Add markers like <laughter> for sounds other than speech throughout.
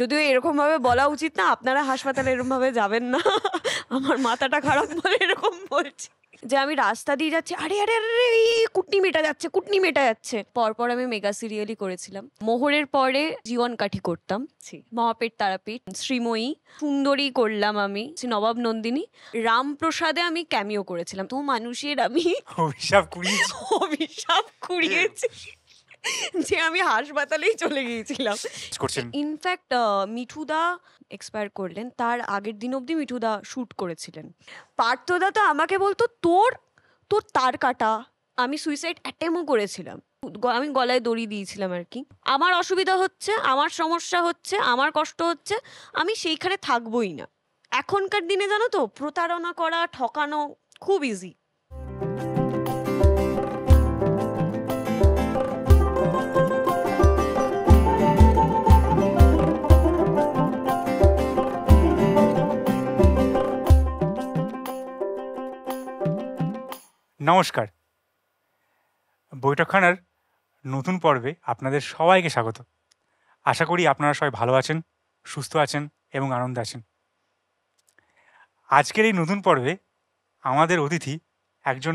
যদিও এরকম ভাবে বলা উচিত না আপনারা হাসপাতালে এরকম ভাবে যাবেন না আমার মাথাটা খারাপ বলে এরকম বলছি যে আমি রাস্তা দিয়ে যাচ্ছি আরে আরে আরে কুটনি মেটা যাচ্ছে কুটনি মেটা যাচ্ছে পরপর আমি মেগা সিরিয়ালই করেছিলাম মোহরের পরে জীবন কাঠি করতাম মহাপেট তারাপীঠ শ্রীময়ী সুন্দরী করলাম আমি নবাব নন্দিনী রামপ্রসাদে আমি ক্যামিও করেছিলাম তো মানুষের আমি অভিশাপ কুড়িয়েছি অভিশাপ কুড়িয়েছি যে আমি হাসপাতালেই চলে গিয়েছিলাম ইনফ্যাক্ট মিঠুদা এক্সপায়ার করলেন তার আগের দিন অবধি মিঠুদা শ্যুট করেছিলেন পার্থদা তো আমাকে বলতো তোর তোর তার কাটা আমি সুইসাইড অ্যাটেম্পও করেছিলাম আমি গলায় দড়ি দিয়েছিলাম আর কি আমার অসুবিধা হচ্ছে আমার সমস্যা হচ্ছে আমার কষ্ট হচ্ছে আমি সেইখানে থাকবোই না এখনকার দিনে জানো তো প্রতারণা করা ঠকানো খুব ইজি নমস্কার বৈঠকখানার নতুন পর্বে আপনাদের সবাইকে স্বাগত আশা করি আপনারা সবাই ভালো আছেন সুস্থ আছেন এবং আনন্দ আছেন আজকের এই নতুন পর্বে আমাদের অতিথি একজন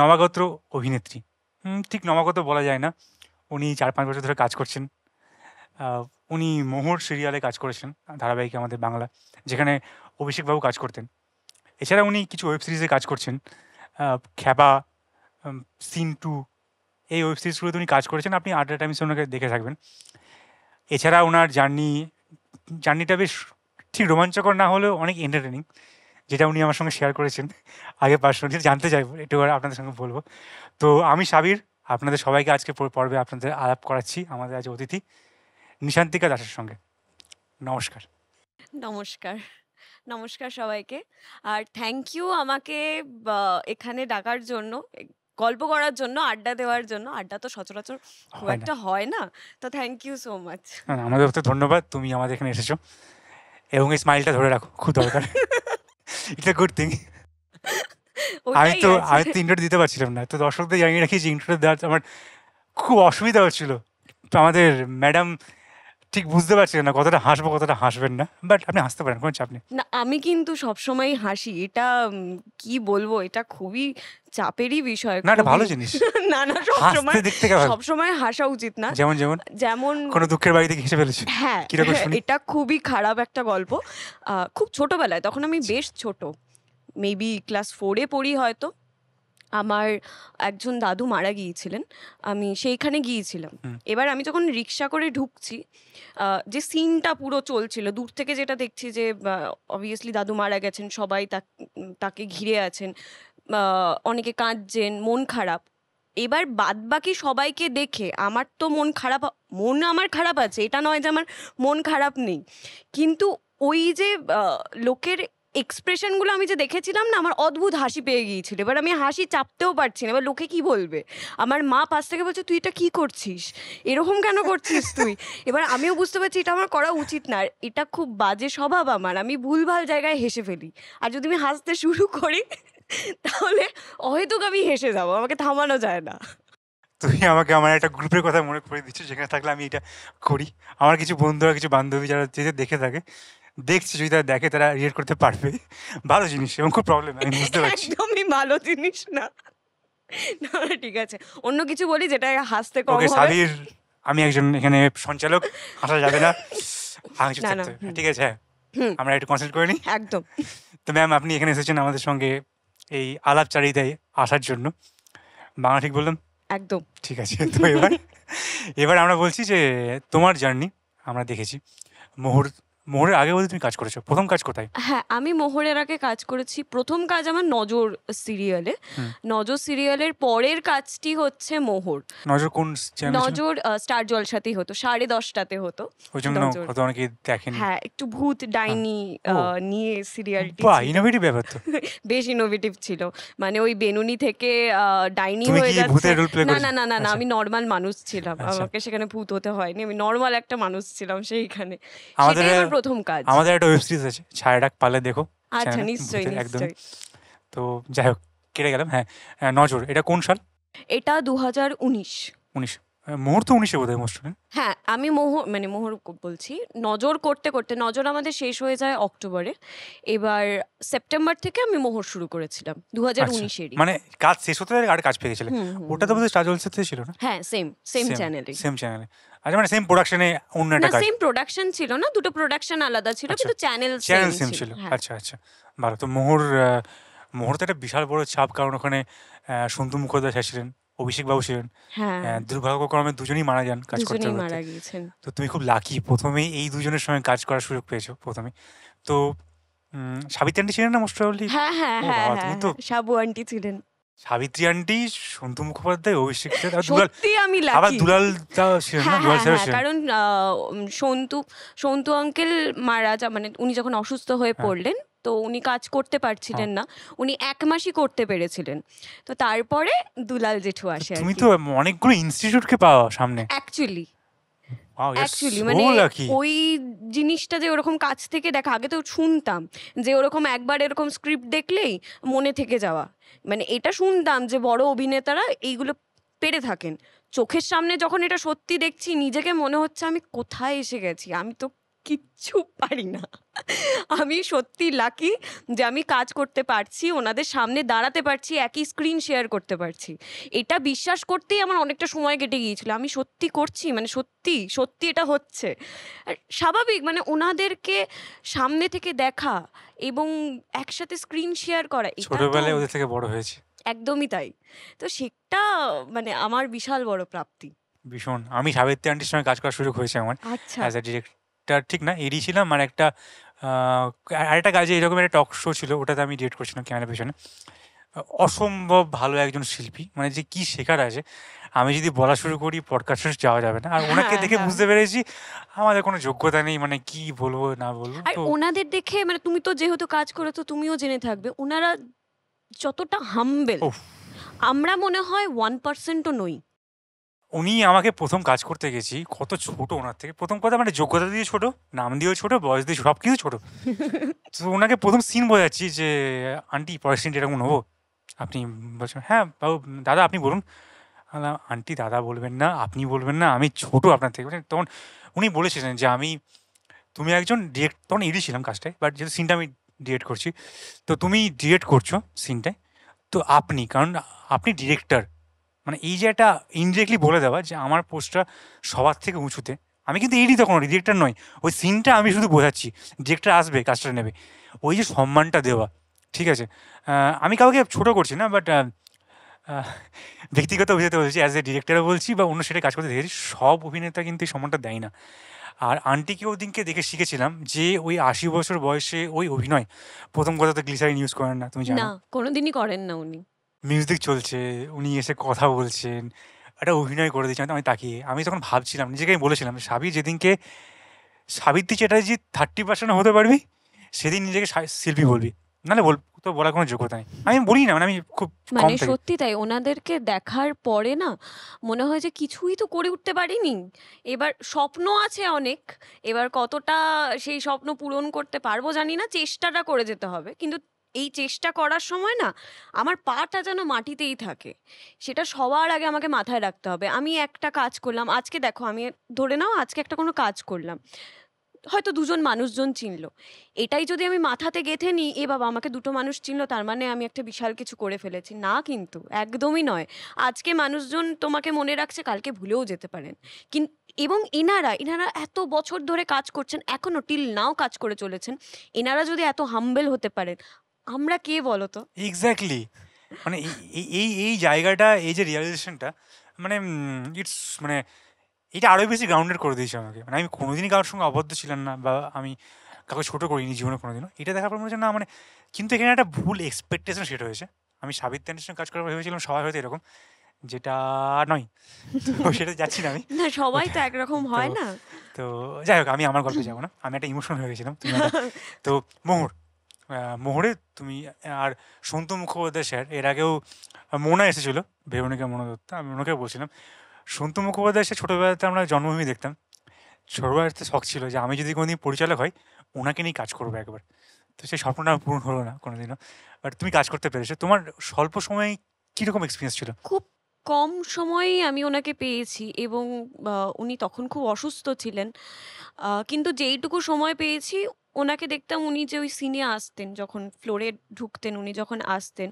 নবাগত অভিনেত্রী ঠিক নবাগত বলা যায় না উনি চার পাঁচ বছর ধরে কাজ করছেন উনি মোহর সিরিয়ালে কাজ করেছেন ধারাবাহিক আমাদের বাংলা যেখানে অভিষেকবাবু কাজ করতেন এছাড়া উনি কিছু ওয়েব সিরিজে কাজ করছেন খ্যাপা সিন টু এই ওয়েব সিরিজগুলো উনি কাজ করেছেন আপনি আড্ডা টাইমস ওনাকে দেখে থাকবেন এছাড়া ওনার জার্নি জার্নিটা বেশ ঠিক রোমাঞ্চকর না হলেও অনেক এন্টারটেনিং যেটা উনি আমার সঙ্গে শেয়ার করেছেন আগে পার্সোনালি জানতে চাইবো একটু আপনাদের সঙ্গে বলবো তো আমি সাবির আপনাদের সবাইকে আজকে পর্বে আপনাদের আলাপ করাচ্ছি আমাদের আজ অতিথি নিশান্তিকা দাসের সঙ্গে নমস্কার নমস্কার নমস্কার সবাইকে আর থ্যাংক ইউ আমাকে এখানে ডাকার জন্য গল্প করার জন্য আড্ডা দেওয়ার জন্য আড্ডা তো সচরাচর খুব একটা হয় না তো থ্যাংক ইউ সো মাচ আমাদের তো ধন্যবাদ তুমি আমাদের এখানে এসেছো এবং এই স্মাইলটা ধরে রাখো খুব দরকার ইটস এ গুড থিং আমি তো আমি তো ইন্টারভিউ দিতে পারছিলাম না তো দর্শকদের জানিয়ে রাখি যে ইন্টারভিউ দেওয়ার আমার খুব অসুবিধা হচ্ছিল তো আমাদের ম্যাডাম ঠিক বুঝতে পারছি না কতটা হাসবো কতটা হাসবেন না বাট আপনি হাসতে পারেন কোনো চাপ নেই না আমি কিন্তু সবসময় হাসি এটা কি বলবো এটা খুবই চাপেরই বিষয় না এটা ভালো জিনিস <laughs> না না সবসময় সবসময় হাসা উচিত না যেমন যেমন যেমন কোনো দুঃখের বাড়ি থেকে হেসে ফেলেছি হ্যাঁ <laughs> এটা খুবই খারাপ একটা গল্প খুব ছোটবেলায় তখন আমি বেশ ছোট মেবি ক্লাস ফোরে পড়ি হয়তো আমার একজন দাদু মারা গিয়েছিলেন আমি সেইখানে গিয়েছিলাম এবার আমি যখন রিক্সা করে ঢুকছি যে সিনটা পুরো চলছিল দূর থেকে যেটা দেখছি যে অবভিয়াসলি দাদু মারা গেছেন সবাই তাকে ঘিরে আছেন অনেকে কাঁদছেন মন খারাপ এবার বাদ বাকি সবাইকে দেখে আমার তো মন খারাপ মন আমার খারাপ আছে এটা নয় যে আমার মন খারাপ নেই কিন্তু ওই যে লোকের এক্সপ্রেশনগুলো আমি যে দেখেছিলাম না আমার অদ্ভুত হাসি পেয়ে গিয়েছিল এবার আমি হাসি চাপতেও পারছি না এবার লোকে কি বলবে আমার মা পাশ থেকে বলছে তুই এটা কি করছিস এরকম কেন করছিস তুই এবার আমিও বুঝতে পারছি এটা আমার করা উচিত না এটা খুব বাজে স্বভাব আমার আমি ভুলভাল জায়গায় হেসে ফেলি আর যদি আমি হাসতে শুরু করি তাহলে অহেতুক আমি হেসে যাবো আমাকে থামানো যায় না তুমি আমাকে আমার একটা গ্রুপের কথা মনে করে দিচ্ছ যেখানে থাকলে আমি এটা করি আমার কিছু বন্ধুরা কিছু বান্ধবী যারা যে দেখে থাকে দেখছে যদি তারা দেখে তারা রিয়েক্ট করতে পারবে ভালো জিনিস এবং খুব প্রবলেম আমি বুঝতে পারছি একদমই ভালো জিনিস না না ঠিক আছে অন্য কিছু বলি যেটা হাসতে কম হবে সাবির আমি একজন এখানে সঞ্চালক হাসা যাবে না <laughs> ঠিক আছে আমরা একটু কনসাল্ট করে নিই একদম তো ম্যাম আপনি এখানে এসেছেন আমাদের সঙ্গে এই আলাপ আলাপচারিতায় আসার জন্য বাংলা ঠিক বললাম একদম ঠিক আছে তো এবার এবার আমরা বলছি যে তোমার জার্নি আমরা দেখেছি মুহূর্ত মোহরের আগে বোধহয় তুমি কাজ করেছো প্রথম কাজ কোথায় হ্যাঁ আমি মোহরের আগে কাজ করেছি প্রথম কাজ আমার নজর সিরিয়ালে নজর সিরিয়ালের পরের কাজটি হচ্ছে মোহর নজর কোন নজর স্টার জলসাতেই হতো সাড়ে দশটাতে হতো ওই জন্য হয়তো অনেকে দেখেন হ্যাঁ একটু ভূত ডাইনি নিয়ে সিরিয়ালটি বাহ ইনোভেটিভ ব্যাপার তো <laughs> বেশ ইনোভেটিভ ছিল মানে ওই বেনুনি থেকে ডাইনি হয়ে যাচ্ছে না না না না আচ্ছা। না আমি নর্মাল মানুষ ছিলাম আচ্ছা। আমাকে সেখানে ভূত হতে হয়নি আমি নর্মাল একটা মানুষ ছিলাম সেইখানে আমাদের প্রথম কাজ আমাদের একটা ওয়েব সিরিজ আছে ছায়া ডাক পালে দেখো আচ্ছা নিশ্চয়ই নিশ্চয়ই তো যাই হোক কেটে গেলাম হ্যাঁ নজর এটা কোন সাল এটা দু হাজার উনিশ উনিশ মোহর তো উনিশে বোধ হয় হ্যাঁ আমি মোহর মানে মোহর বলছি নজর করতে করতে নজর আমাদের শেষ হয়ে যায় অক্টোবরে এবার সেপ্টেম্বর থেকে আমি মোহর শুরু করেছিলাম দু হাজার উনিশের আচ্ছা, মানে কাজ শেষ হতে আর কাজ পেয়ে গেছিলাম ওটা তো বোধ হয় ছিল না হ্যাঁ সেম সেম চ্যানেলে সেম চ্যানেলে আচ্ছা মানে সেম প্রোডাকশনে অন্য একটা কাজ সেম প্রোডাকশন ছিল না দুটো প্রোডাকশন আলাদা ছিল আচ্ছা, কিন্তু চ্যানেল চ্যানেল সেম ছিল হ্যাঁ। আচ্ছা আচ্ছা ভালো তো মোহর মোহর তো একটা বিশাল বড় ছাপ কারণ ওখানে সুন্দর মুখোপাধ্যায় ছিলেন অভিষেক বাবু ছিলেন হ্যাঁ। দুর্ভাগ্যক্রমে দুজনই মারা যান কাজ করতে তো তুমি খুব লাকি প্রথমে এই দুজনের সঙ্গে কাজ করার সুযোগ পেয়েছো প্রথমে তো সাবিত্রী ছিলেন না মোস্ট প্রবাবলি হ্যাঁ হ্যাঁ হ্যাঁ, হ্যাঁ তো সাবু আন্টি ছিলেন সাবিত্রী আন্টি সন্তু মুখোপাধ্যায় অভিষেক সত্যি আমি আবার হ্যাঁ, দুলাল হ্যাঁ, হ্যাঁ, কারণ সন্তু সন্তু অঙ্কেল মারা যা মানে উনি যখন অসুস্থ হয়ে পড়লেন তো উনি কাজ করতে পারছিলেন না উনি এক মাসই করতে পেরেছিলেন তো তারপরে দুলাল জেঠু আসে তুমি তো অনেকগুলো ইনস্টিটিউটকে পাওয়া সামনে অ্যাকচুয়ালি মানে ওই জিনিসটা যে ওরকম কাছ থেকে দেখা আগে তো শুনতাম যে ওরকম একবার এরকম স্ক্রিপ্ট দেখলেই মনে থেকে যাওয়া মানে এটা শুনতাম যে বড় অভিনেতারা এইগুলো পেরে থাকেন চোখের সামনে যখন এটা সত্যি দেখছি নিজেকে মনে হচ্ছে আমি কোথায় এসে গেছি আমি তো কিচ্ছু পারি না আমি সত্যি লাকি যে আমি কাজ করতে পারছি ওনাদের সামনে দাঁড়াতে পারছি একই স্ক্রিন শেয়ার করতে পারছি এটা বিশ্বাস করতেই আমার অনেকটা সময় কেটে গিয়েছিল আমি সত্যি করছি মানে সত্যি সত্যি এটা হচ্ছে আর স্বাভাবিক মানে ওনাদেরকে সামনে থেকে দেখা এবং একসাথে স্ক্রিন শেয়ার করা ছোটবেলায় ওদের থেকে বড় হয়েছে একদমই তাই তো সেটা মানে আমার বিশাল বড় প্রাপ্তি ভীষণ আমি সাবিত্রী আন্টির সঙ্গে কাজ করার সুযোগ হয়েছে আমার আচ্ছা আ ডিরেক্টর ঠিক না এরই ছিলাম আর মানে একটা আরেকটা কাজে এরকম একটা টক শো ছিল ওটাতে আমি ডিরেক্ট করছিলাম ক্যামেরা পেছনে অসম্ভব ভালো একজন শিল্পী মানে যে কি শেখার আছে আমি যদি বলা শুরু করি পডকাস্টে যাওয়া যাবে না আর হ্যাঁ, ওনাকে দেখে হ্যাঁ। বুঝতে পেরেছি আমাদের কোনো যোগ্যতা নেই মানে কি বলবো না বলবো আর ওনাদের দেখে মানে তুমি তো যেহেতু কাজ করো তো তুমিও জেনে থাকবে ওনারা যতটা হাম্বেল আমরা মনে হয় ওয়ান পার্সেন্টও নই উনি আমাকে প্রথম কাজ করতে গেছি কত ছোট ওনার থেকে প্রথম কথা মানে যোগ্যতা দিয়ে ছোট নাম দিয়েও ছোট বয়স দিয়ে সব কিছু ছোট <laughs> তো ওনাকে প্রথম সিন বোঝাচ্ছি যে আন্টি পার্সেন্ট এরকম হবো আপনি বলছেন হ্যাঁ বাবু দাদা আপনি বলুন আন্টি দাদা বলবেন না আপনি বলবেন না আমি ছোট আপনার থেকে তখন উনি বলেছিলেন যে আমি তুমি একজন ডিরেক্ট তখন এডি ছিলাম কাজটায় বাট যেহেতু সিনটা আমি ডিরেক্ট করছি তো তুমি ডিরেক্ট করছো সিনটায় তো আপনি কারণ আপনি ডিরেক্টর মানে এই যে একটা ইনডিরেক্টলি বলে দেওয়া যে আমার পোস্টটা সবার থেকে উঁচুতে আমি কিন্তু এরই তখন রিজেক্টার নয় ওই সিনটা আমি শুধু বোঝাচ্ছি রিজেক্টার আসবে কাজটা নেবে ওই যে সম্মানটা দেওয়া ঠিক আছে আমি কাউকে ছোট করছি না বাট ব্যক্তিগত অভিনেতা বলছি অ্যাজ এ ডিরেক্টরও বলছি বা অন্য সেটা কাজ করতে দেখেছি সব অভিনেতা কিন্তু এই সম্মানটা দেয় না আর আন্টিকে ওদিনকে দেখে শিখেছিলাম যে ওই আশি বছর বয়সে ওই অভিনয় প্রথম কথা তো গ্লিসারিন ইউজ করেন না তুমি জানো কোনোদিনই করেন না উনি মিউজিক চলছে উনি এসে কথা বলছেন একটা অভিনয় করে দিচ্ছেন আমি তাকিয়ে আমি তখন ভাবছিলাম নিজেকে আমি বলেছিলাম সাবি যেদিনকে সাবিত্রী চ্যাটার্জি থার্টি পার্সেন্ট হতে পারবি সেদিন নিজেকে শিল্পী বলবি নাহলে বল তো বলার কোনো যোগ্যতা নেই আমি বলি না মানে আমি খুব মানে সত্যি তাই ওনাদেরকে দেখার পরে না মনে হয় যে কিছুই তো করে উঠতে পারিনি এবার স্বপ্ন আছে অনেক এবার কতটা সেই স্বপ্ন পূরণ করতে পারবো জানি না চেষ্টাটা করে যেতে হবে কিন্তু এই চেষ্টা করার সময় না আমার পাটা যেন মাটিতেই থাকে সেটা সবার আগে আমাকে মাথায় রাখতে হবে আমি একটা কাজ করলাম আজকে দেখো আমি ধরে নাও আজকে একটা কোনো কাজ করলাম হয়তো দুজন মানুষজন চিনলো এটাই যদি আমি মাথাতে গেথে নিই এ বাবা আমাকে দুটো মানুষ চিনলো তার মানে আমি একটা বিশাল কিছু করে ফেলেছি না কিন্তু একদমই নয় আজকে মানুষজন তোমাকে মনে রাখছে কালকে ভুলেও যেতে পারেন কিন্তু এবং এনারা এনারা এত বছর ধরে কাজ করছেন এখনও টিল নাও কাজ করে চলেছেন এনারা যদি এত হাম্বেল হতে পারেন আমরা কে বলো তো এক্স্যাক্টলি মানে এই এই জায়গাটা এই যে রিয়েলাইজেশনটা মানে ইটস মানে এটা আরও বেশি গ্রাউন্ডেড করে দিয়েছে আমাকে মানে আমি কোনোদিনই কারোর সঙ্গে আবদ্ধ ছিলাম না বা আমি কাউকে ছোটো করিনি জীবনে কোনোদিনও এটা দেখার পর মনে হচ্ছে না মানে কিন্তু এখানে একটা ভুল এক্সপেকটেশন সেট হয়েছে আমি সাবিত্যানের সঙ্গে কাজ করার ভেবেছিলাম সবাই হয়তো এরকম যেটা নয় তো সেটা যাচ্ছি না আমি <laughs> না সবাই তো একরকম হয় না তো যাই হোক আমি আমার গল্পে যাবো না আমি একটা ইমোশনাল হয়ে গেছিলাম <laughs> তো মোহর মোহরে তুমি আর সন্তু মুখোপাধ্যায় স্যার এর আগেও মোনা এসেছিলো ভেবনিকা মনো দত্ত আমি ওনাকে বলছিলাম সন্তু মুখোপাধ্যায় সে ছোটোবেলাতে আমরা জন্মভূমি দেখতাম ছোটোবেলাতে শখ ছিল যে আমি যদি কোনোদিন পরিচালক হয় ওনাকে নিয়ে কাজ করবো একবার তো সেই স্বপ্নটা পূরণ হলো না কোনোদিনও বাট তুমি কাজ করতে পেরেছো তোমার স্বল্প সময়ে কীরকম এক্সপিরিয়েন্স ছিল খুব কম সময়ে আমি ওনাকে পেয়েছি এবং উনি তখন খুব অসুস্থ ছিলেন কিন্তু যেইটুকু সময় পেয়েছি ওনাকে দেখতাম উনি যে ওই সিনে আসতেন যখন ফ্লোরে ঢুকতেন উনি যখন আসতেন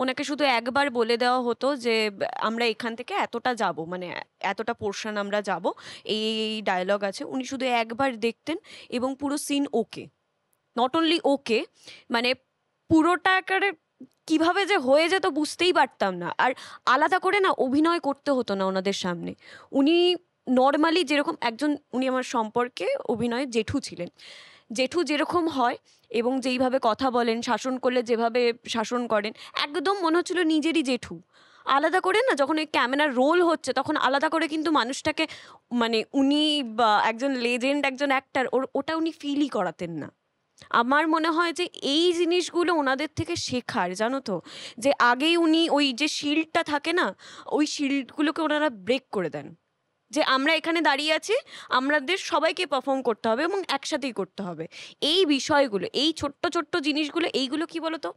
ওনাকে শুধু একবার বলে দেওয়া হতো যে আমরা এখান থেকে এতটা যাব মানে এতটা পোর্শন আমরা যাব এই এই ডায়লগ আছে উনি শুধু একবার দেখতেন এবং পুরো scene okay not only okay মানে পুরোটা একেবারে কিভাবে যে হয়ে যেত বুঝতেই পারতাম না আর আলাদা করে না অভিনয় করতে হতো না ওনাদের সামনে উনি নর্মালি যেরকম একজন উনি আমার সম্পর্কে অভিনয়ে জেঠু ছিলেন জেঠু যেরকম হয় এবং যেইভাবে কথা বলেন শাসন করলে যেভাবে শাসন করেন একদম মনে হচ্ছিল নিজেরই জেঠু আলাদা করে না যখন ওই ক্যামেরা রোল হচ্ছে তখন আলাদা করে কিন্তু মানুষটাকে মানে উনি একজন লেজেন্ড একজন অ্যাক্টার ওর ওটা উনি ফিলই করাতেন না আমার মনে হয় যে এই জিনিসগুলো ওনাদের থেকে শেখার জানো তো যে আগেই উনি ওই যে শিল্ডটা থাকে না ওই শিল্ডগুলোকে ওনারা ব্রেক করে দেন যে আমরা এখানে দাঁড়িয়ে আছি আমাদের সবাইকে পারফর্ম করতে হবে এবং একসাথেই করতে হবে এই বিষয়গুলো এই ছোট্ট ছোট্ট জিনিসগুলো এইগুলো কি বলতো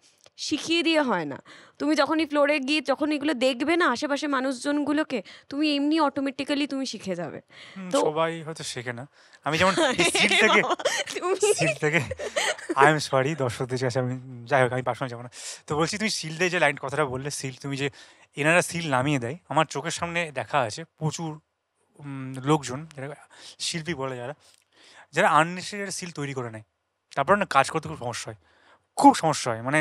শিখিয়ে দিয়ে হয় না তুমি যখনই ফ্লোরে গিয়ে যখন এগুলো দেখবে না আশেপাশে মানুষজনগুলোকে তুমি এমনি অটোমেটিক্যালি তুমি শিখে যাবে তো সবাই হয়তো শেখে না আমি যেমন <laughs> সিট থেকে সিট থেকে আই এম সরি দর্শকদের কাছে আমি যাই হোক আমি পাশে যাবো না তো বলছি তুমি শিল্ডে যে লাইন কথাটা বললে সিল তুমি যে এনারা সিল নামিয়ে দেয় আমার চোখের সামনে দেখা আছে প্রচুর লোকজন যারা শিল্পী বলে যারা যারা আননেসেসারি সিল তৈরি করে নেয় তারপর না কাজ করতে খুব সমস্যা হয় খুব সমস্যা হয় মানে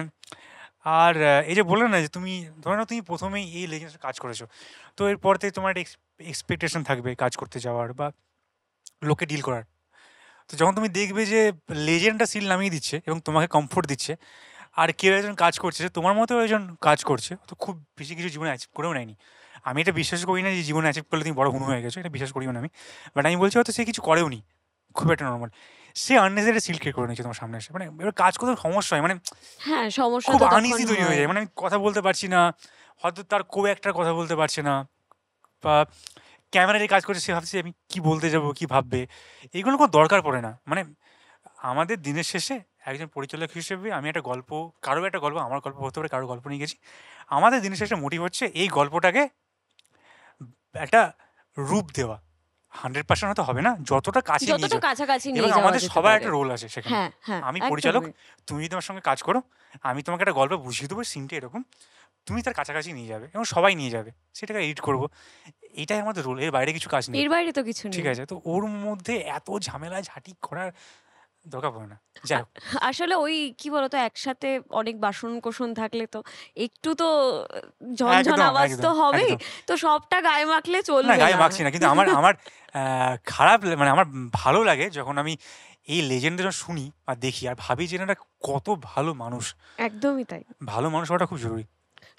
আর এই যে বললে না যে তুমি ধরে নাও তুমি প্রথমেই এই লেগেন্সে কাজ করেছো তো এরপর থেকে তোমার একটা এক্সপেকটেশন থাকবে কাজ করতে যাওয়ার বা লোকে ডিল করার তো যখন তুমি দেখবে যে লেজেন্ডটা সিল নামিয়ে দিচ্ছে এবং তোমাকে কমফোর্ট দিচ্ছে আর কেউ একজন কাজ করছে তোমার মতো একজন কাজ করছে তো খুব বেশি কিছু জীবনে আছে করেও নেয়নি আমি এটা বিশ্বাস করি না যে জীবনে অ্যাচিভ করলে তুমি বড় হুনু হয়ে গেছো এটা বিশ্বাস করিও না আমি বাট আমি বলছি হয়তো সে কিছু করেও নি খুব একটা নর্মাল সে আননেসারি সিল ক্রিয়েট করে নিচ্ছে তোমার সামনে এসে মানে এবার কাজ করতে সমস্যা হয় মানে হ্যাঁ সমস্যা খুব আনইজি তৈরি হয়ে যায় মানে আমি কথা বলতে পারছি না হয়তো তার খুব একটা কথা বলতে পারছে না বা ক্যামেরা যে কাজ করছে সে ভাবছে আমি কি বলতে যাবো কি ভাববে এইগুলো কোনো দরকার পড়ে না মানে আমাদের দিনের শেষে একজন পরিচালক হিসেবে আমি একটা গল্প কারো একটা গল্প আমার গল্প হতে পারে কারো গল্প নিয়ে গেছি আমাদের দিনের শেষে মোটিভ হচ্ছে এই গল্পটাকে একটা রূপ দেওয়া হান্ড্রেড পার্সেন্ট হয়তো হবে না যতটা কাছে এবং আমাদের একটা রোল আছে সেখানে হ্যাঁ, হ্যাঁ, আমি পরিচালক তুমি সঙ্গে কাজ করো আমি তোমাকে একটা গল্প বুঝিয়ে দেবো সিনটা এরকম তুমি তার কাছাকাছি নিয়ে যাবে এবং সবাই নিয়ে যাবে সেটাকে এডিট করবো এটাই আমাদের রোল এর বাইরে কিছু কাজ নেই এর বাইরে তো কিছু ঠিক আছে তো ওর মধ্যে এত ঝামেলা ঝাঁটি করার ধোকা পড়ে না আসলে ওই কি বলতো একসাথে অনেক বাসন কোসন থাকলে তো একটু তো হ্যাঁ, ঝনঝন আওয়াজ তো হবে তো সবটা গায়ে মাখলে চলবে না গায়ে মাখছি না কিন্তু আমার আমার খারাপ মানে আমার ভালো লাগে যখন আমি এই লেজেন্ডের শুনি আর দেখি আর ভাবি যে এনারা কত ভালো মানুষ একদমই তাই ভালো মানুষ হওয়াটা খুব জরুরি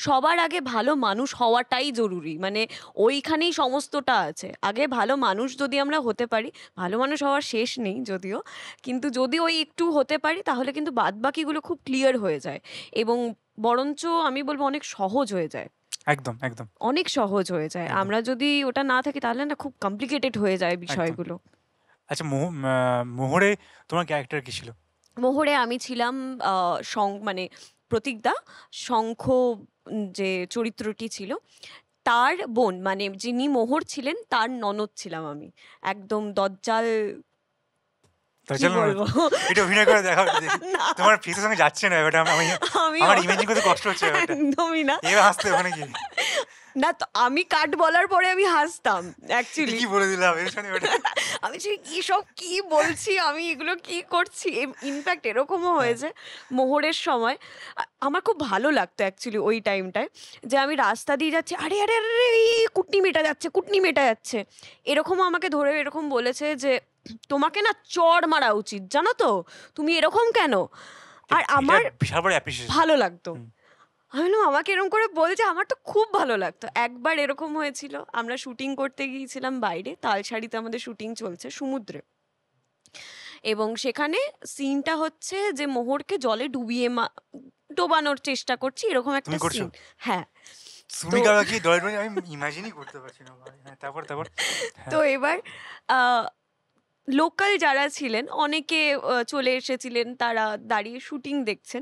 সবার আগে ভালো মানুষ হওয়াটাই জরুরি মানে ওইখানেই সমস্তটা আছে আগে ভালো মানুষ যদি আমরা হতে পারি ভালো মানুষ হওয়ার শেষ নেই যদিও কিন্তু যদি ওই একটু হতে পারি তাহলে কিন্তু বাদবাকিগুলো খুব ক্লিয়ার হয়ে যায় এবং বরঞ্চ আমি বলবো অনেক সহজ হয়ে যায় একদম একদম অনেক সহজ হয়ে যায় আমরা যদি ওটা না থাকি তাহলে না খুব কমপ্লিকেটেড হয়ে যায় বিষয়গুলো আচ্ছা মোহরে তোমার ক্যারেক্টার কি ছিল মোহরে আমি ছিলাম সং মানে প্রতীকদা শঙ্খ যে চরিত্রটি ছিল তার বোন মানে যিনি মোহর ছিলেন তার ননদ ছিলাম আমি একদম দজ্জাল আমি <laughs> না তো আমি কাট বলার পরে আমি হাসতাম অ্যাকচুয়ালি কি বলে দিলাম আমি সেই কি সব কি বলছি আমি এগুলো কি করছি ইনফ্যাক্ট এরকমও হ্যাঁ। হয়েছে মোহরের সময় আমার খুব ভালো লাগতো অ্যাকচুয়ালি ওই টাইমটায় যে আমি রাস্তা দিয়ে যাচ্ছি আরে আরে আরে কুটনি মেটা যাচ্ছে কুটনি মেটা যাচ্ছে এরকমও আমাকে ধরে এরকম বলেছে যে তোমাকে না চড় মারা উচিত জানো তো তুমি এরকম কেন আর আমার ভালো লাগতো আমি বললাম আমাকে এরকম করে বলছে আমার তো খুব ভালো লাগতো একবার এরকম হয়েছিল আমরা শুটিং করতে গিয়েছিলাম বাইরে তালশাড়িতে আমাদের শুটিং চলছে সমুদ্রে এবং সেখানে সিনটা হচ্ছে যে মোহরকে জলে ডুবিয়ে ডোবানোর চেষ্টা করছি এরকম একটা সিন হ্যাঁ তো হ্যাঁ, হ্যাঁ। এবার লোকাল যারা ছিলেন অনেকে চলে এসেছিলেন তারা দাঁড়িয়ে শুটিং দেখছেন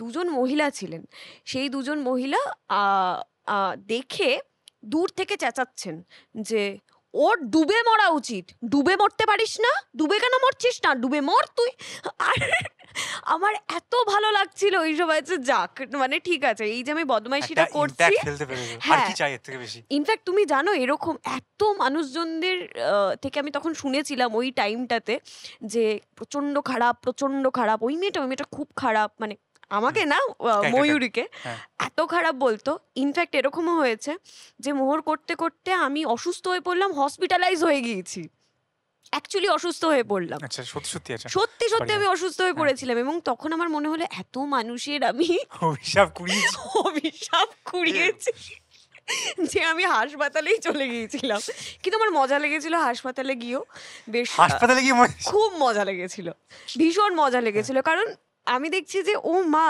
দুজন মহিলা ছিলেন সেই দুজন মহিলা দেখে দূর থেকে চেঁচাচ্ছেন যে ওর ডুবে মরা উচিত ডুবে মরতে পারিস না ডুবে কেন মরছিস না ডুবে মর তুই আর আমার এত ভালো লাগছিল ওই সময় যে যাক মানে ঠিক আছে এই যে আমি বদমাইশিটা করছি ইনফ্যাক্ট তুমি জানো এরকম এত মানুষজনদের থেকে আমি তখন শুনেছিলাম ওই টাইমটাতে যে প্রচন্ড খারাপ প্রচন্ড খারাপ ওই মেয়েটা ওই মেয়েটা খুব খারাপ মানে আমাকে না হ্যাঁ, হ্যাঁ, হ্যাঁ। ময়ূরীকে এত খারাপ বলতো ইনফ্যাক্ট এরকমও হয়েছে যে মোহর করতে করতে আমি অসুস্থ হয়ে পড়লাম হসপিটালাইজ হয়ে গিয়েছি অ্যাকচুয়ালি অসুস্থ হয়ে পড়লাম আচ্ছা, সত্যি সত্যি আচ্ছা সত্যি সত্যি আমি অসুস্থ হয়ে হ্যাঁ। পড়েছিলাম এবং তখন আমার মনে হলো এত মানুষের আমি অভিশাপ কুড়িয়েছি অভিশাপ কুড়িয়েছি যে আমি হাসপাতালেই চলে গিয়েছিলাম কিন্তু আমার মজা লেগেছিল হাসপাতালে গিয়েও বেশ হাসপাতালে গিয়ে খুব মজা লেগেছিল ভীষণ মজা লেগেছিল হ্যাঁ। কারণ আমি দেখছি যে ও মা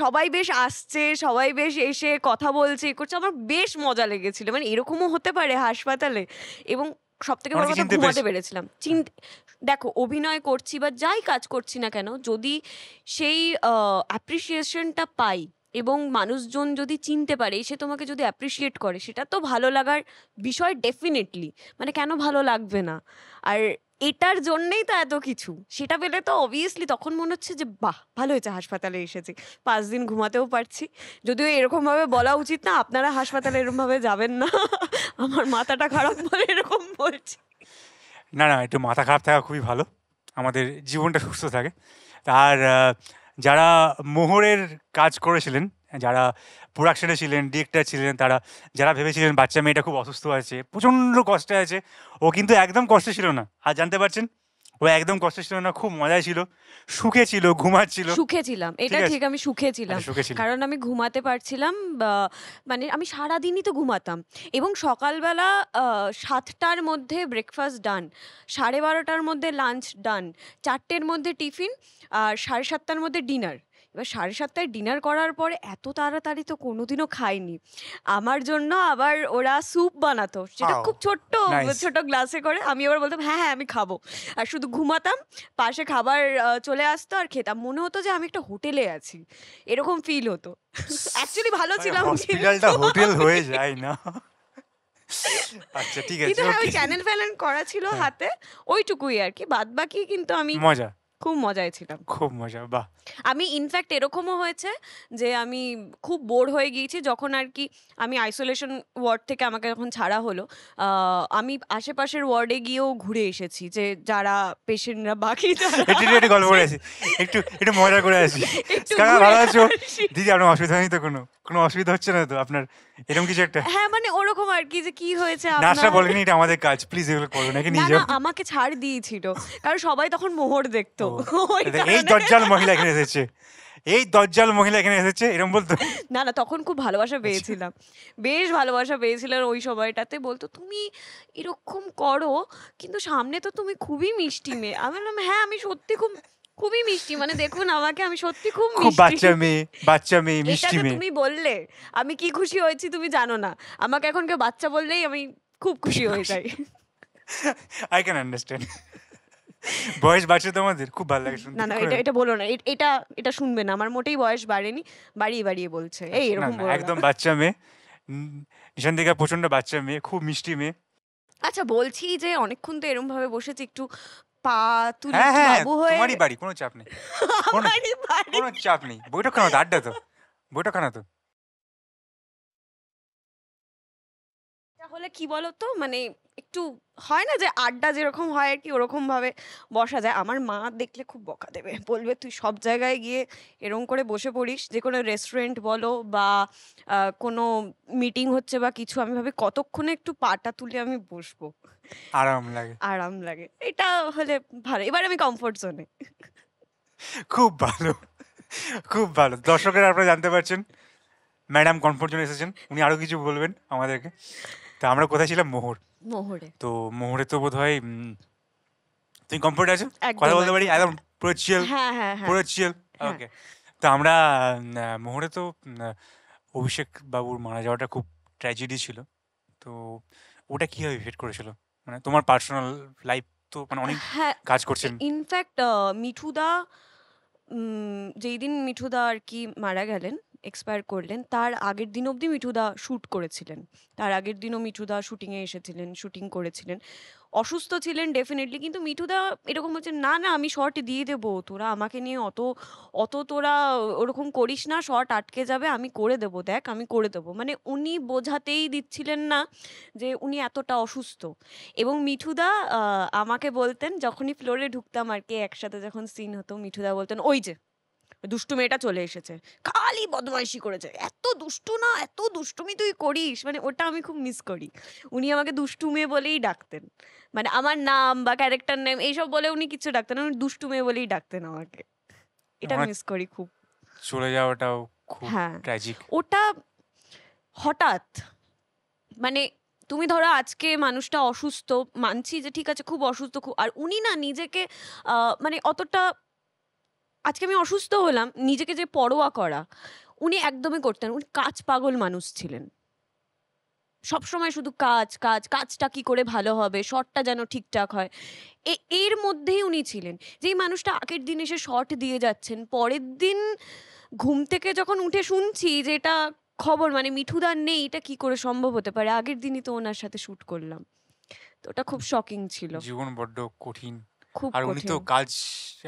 সবাই বেশ আসছে সবাই বেশ এসে কথা বলছে করছে আমার বেশ মজা লেগেছিল মানে এরকমও হতে পারে হাসপাতালে এবং সব থেকে বড় কথা ঘুমাতে পেরেছিলাম হ্যাঁ। চিনতে দেখো অভিনয় করছি বা যাই কাজ করছি না কেন যদি সেই অ্যাপ্রিসিয়েশনটা পাই এবং মানুষজন যদি চিনতে পারে সে তোমাকে যদি অ্যাপ্রিসিয়েট করে সেটা তো ভালো লাগার বিষয় ডেফিনেটলি মানে কেন ভালো লাগবে না আর এটার জন্যেই তো এত কিছু সেটা পেলে তো অবভিয়াসলি তখন মনে হচ্ছে যে বাহ ভালো হয়েছে হাসপাতালে এসেছি পাঁচ দিন ঘুমাতেও পারছি যদিও এরকমভাবে বলা উচিত না আপনারা হাসপাতালে এরকমভাবে যাবেন না <laughs> আমার মাথাটা খারাপ বলে এরকম বলছি না না একটু মাথা খারাপ থাকা খুবই ভালো আমাদের জীবনটা সুস্থ থাকে আর যারা মোহরের কাজ করেছিলেন যারা প্রোডাকশনে ছিলেন ডিরেক্টর ছিলেন তারা যারা ভেবেছিলেন বাচ্চা মেয়েটা খুব অসুস্থ আছে প্রচণ্ড কষ্টে আছে ও কিন্তু একদম কষ্টে ছিল না আর জানতে পারছেন ও একদম কষ্ট ছিল না খুব মজায় ছিল সুখে ছিল ঘুমাচ্ছিল সুখে ছিলাম এটা ঠিক আমি সুখে আচ্ছা, ছিলাম কারণ আমি ঘুমাতে পারছিলাম মানে আমি সারা দিনই তো ঘুমাতাম এবং সকালবেলা সাতটার মধ্যে ব্রেকফাস্ট ডান সাড়ে বারোটার মধ্যে লাঞ্চ ডান চারটের মধ্যে টিফিন আর সাড়ে সাতটার মধ্যে ডিনার এবার সাড়ে সাতটায় ডিনার করার পরে এত তাড়াতাড়ি তো কোনোদিনও খাইনি আমার জন্য আবার ওরা স্যুপ বানাতো সেটা খুব ছোট্ট ছোট গ্লাসে করে আমি আবার বলতাম হ্যাঁ হ্যাঁ আমি খাবো আর শুধু ঘুমাতাম পাশে খাবার চলে আসতো আর খেতাম মনে হতো যে আমি একটা হোটেলে আছি এরকম ফিল হতো অ্যাকচুয়ালি <laughs> ভালো মানে ছিলাম হোটেল হয়ে <laughs> যায় না আচ্ছা ঠিক আছে কিন্তু হ্যাঁ ওই চ্যানেল ফ্যানেল করা ছিল হ্যাঁ। হাতে ওইটুকুই আর কি বাদ বাকি কিন্তু আমি মজা খুব মজায় ছিলাম খুব মজা বাহ আমি ইনফ্যাক্ট এরকমও হয়েছে যে আমি খুব বোর হয়ে গিয়েছি যখন আর কি আমি আইসোলেশন ওয়ার্ড থেকে আমাকে যখন ছাড়া হলো আমি আশেপাশের ওয়ার্ডে গিয়েও ঘুরে এসেছি যে যারা পেশেন্টরা বাকি <laughs> একটু গল্প করে একটু একটু মজা করে আসি ভালো আছো দিদি আপনার অসুবিধা নেই তো কোনো কোনো অসুবিধা হচ্ছে না তো আপনার এরকম কিছু একটা হ্যাঁ মানে ওরকম আর কি যে কি হয়েছে আপনার নার্সরা বলেনি এটা আমাদের কাজ প্লিজ এগুলো করো নাকি নিয়ে না আমাকে ছাড় দিয়েছিল কারণ সবাই তখন মোহর দেখতো <laughs> এই দজ্জাল মহিলা এখানে এসেছে এই দজ্জাল মহিলা এখানে এসেছে এরকম বলতো না না তখন খুব ভালোবাসা আচ্ছা। পেয়েছিলাম বেশ ভালোবাসা পেয়েছিলাম ওই সময়টাতে বলতো তুমি এরকম করো কিন্তু সামনে তো তুমি খুবই মিষ্টি মেয়ে আমি বললাম হ্যাঁ আমি সত্যি খুব খুবই মিষ্টি মানে দেখুন আমাকে আমি সত্যি খুব খুব বাচ্চা মেয়ে বাচ্চা মেয়ে মিষ্টি মেয়ে তুমি বললে আমি কি খুশি হয়েছি তুমি জানো না আমাকে এখন কেউ বাচ্চা বললেই আমি খুব খুশি হয়ে যাই আই ক্যান আন্ডারস্ট্যান্ড বয়স বাড়ছে তোমাদের খুব ভালো লাগে শুনতে না না এটা এটা বলো না এটা এটা শুনবে না আমার মোটেই বয়স বাড়েনি বাড়িয়ে বাড়িয়ে বলছে এই এরকম একদম বাচ্চা মেয়ে নিশান দিঘা প্রচন্ড বাচ্চা মেয়ে খুব মিষ্টি মেয়ে আচ্ছা বলছি যে অনেকক্ষণ তো এরম ভাবে বসেছি একটু পা তুলে হ্যাঁ হ্যাঁ বাবু হয়ে তোমারই বাড়ি কোনো চাপ নেই <laughs> আমারই কোনো চাপ নেই বৈঠকখানা তো আড্ডা তো বৈঠকখানা তো তাহলে কি বলতো মানে একটু হয় না যে আড্ডা যেরকম হয় আর কি ওরকমভাবে বসা যায় আমার মা দেখলে খুব বকা দেবে বলবে তুই সব জায়গায় গিয়ে এরম করে বসে পড়িস যে কোনো রেস্টুরেন্ট বলো বা কোনো মিটিং হচ্ছে বা কিছু আমি ভাবি কতক্ষণে একটু পাটা তুলে আমি বসবো আরাম লাগে আরাম লাগে এটা হলে ভালো এবার আমি কমফোর্ট জোনে খুব ভালো খুব ভালো দর্শকেরা আপনারা জানতে পারছেন ম্যাডাম কমফোর্ট জোনে এসেছেন উনি আরও কিছু বলবেন আমাদেরকে তা আমরা কোথায় ছিলাম মোহর মোহরে তো মোহরে তো বোধ হয় তুমি কমফোর্ট আছো কথা বলতে পারি একদম পুরো চিল ওকে হ্যাঁ, হ্যাঁ, হ্যাঁ। তো আমরা মোহরে তো অভিষেক বাবুর মারা যাওয়াটা খুব ট্র্যাজেডি ছিল তো ওটা কীভাবে এফেক্ট করেছিল মানে তোমার পার্সোনাল লাইফ তো মানে অনেক কাজ করছেন ইনফ্যাক্ট মিঠুদা যেই দিন মিঠুদা আর কি মারা গেলেন এক্সপায়ার করলেন তার আগের দিন অবধি মিঠুদা শ্যুট করেছিলেন তার আগের দিনও মিঠুদা শ্যুটিংয়ে এসেছিলেন শ্যুটিং করেছিলেন অসুস্থ ছিলেন ডেফিনেটলি কিন্তু মিঠুদা এরকম হচ্ছে না না আমি শর্ট দিয়ে দেবো তোরা আমাকে নিয়ে অত অত তোরা ওরকম করিস না শর্ট আটকে যাবে আমি করে দেবো দেখ আমি করে দেবো মানে উনি বোঝাতেই দিচ্ছিলেন না যে উনি এতটা অসুস্থ এবং মিঠুদা আমাকে বলতেন যখনই ফ্লোরে ঢুকতাম আর কি একসাথে যখন সিন হতো মিঠুদা বলতেন ওই যে দুষ্টু মেয়েটা চলে এসেছে খালি বদমাইশি করেছে এত দুষ্টু না এত দুষ্টুমি তুই করিস মানে ওটা আমি খুব মিস করি উনি আমাকে দুষ্টু মেয়ে বলেই ডাকতেন মানে আমার নাম বা ক্যারেক্টার নেম এইসব বলে উনি কিছু ডাকতেন উনি দুষ্টু মেয়ে বলেই ডাকতেন আমাকে এটা মিস করি খুব চলে যাওয়াটাও খুব ট্র্যাজিক ওটা হঠাৎ মানে তুমি ধরো আজকে মানুষটা অসুস্থ মানছি যে ঠিক আছে খুব অসুস্থ খুব আর উনি না নিজেকে মানে অতটা আজকে আমি অসুস্থ হলাম নিজেকে যে পরোয়া করা উনি একদমই করতেন উনি কাজ পাগল মানুষ ছিলেন সবসময় শুধু কাজ কাজ কাজটা কি করে ভালো হবে শর্টটা যেন ঠিকঠাক হয় এ এর মধ্যেই উনি ছিলেন যেই মানুষটা আগের দিন এসে শর্ট দিয়ে যাচ্ছেন পরের দিন ঘুম থেকে যখন উঠে শুনছি যে এটা খবর মানে মিঠুদার নেই এটা কি করে সম্ভব হতে পারে আগের দিনই তো ওনার সাথে শ্যুট করলাম তো ওটা খুব শকিং ছিল জীবন বড্ড কঠিন আর উনি তো কাজ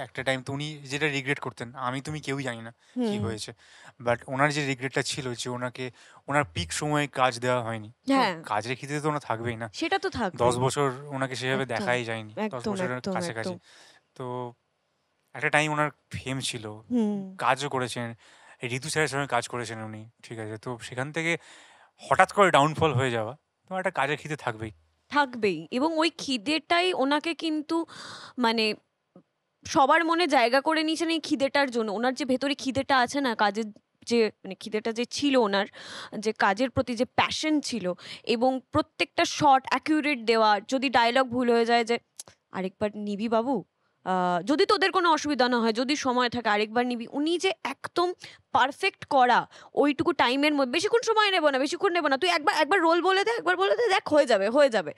একটা টাইম তো উনি যেটা রিগ্রেট করতেন আমি তুমি কেউই জানি না কি হয়েছে বাট ওনার যে রিগ্রেটটা ছিল যে ওনাকে ওনার পিক সময়ে কাজ দেওয়া হয়নি হ্যাঁ। তো হ্যাঁ কাজের খিদে তো ওনা থাকবেই না সেটা তো দশ বছর ওনাকে সেভাবে দেখাই যায়নি দশ বছরের একদম কাছাকাছি তো একটা টাইম ওনার ফেম ছিল হুম কাজও করেছেন ঋতু স্যারের সঙ্গে কাজ করেছেন উনি ঠিক আছে তো সেখান থেকে হঠাৎ করে ডাউনফল হয়ে যাওয়া তোমার একটা কাজের খিদে থাকবেই থাকবেই এবং ওই খিদেটাই ওনাকে কিন্তু মানে সবার মনে জায়গা করে নিয়েছেন এই খিদেটার জন্য ওনার যে ভেতরে খিদেটা আছে না কাজের যে মানে খিদেটা যে ছিল ওনার যে কাজের প্রতি যে প্যাশন ছিল এবং প্রত্যেকটা শট অ্যাকিউরেট দেওয়া যদি ডায়লগ ভুল হয়ে যায় যে আরেকবার নিবি বাবু যদি তোদের কোনো অসুবিধা না হয় যদি সময় থাকে আরেকবার নিবি উনি যে একদম পারফেক্ট করা ওইটুকু টাইমের মধ্যে বেশিক্ষণ সময় নেবো না বেশিক্ষণ নেবো না তুই একবার একবার রোল বলে দে একবার বলে দে দেখ হয়ে যাবে হয়ে যাবে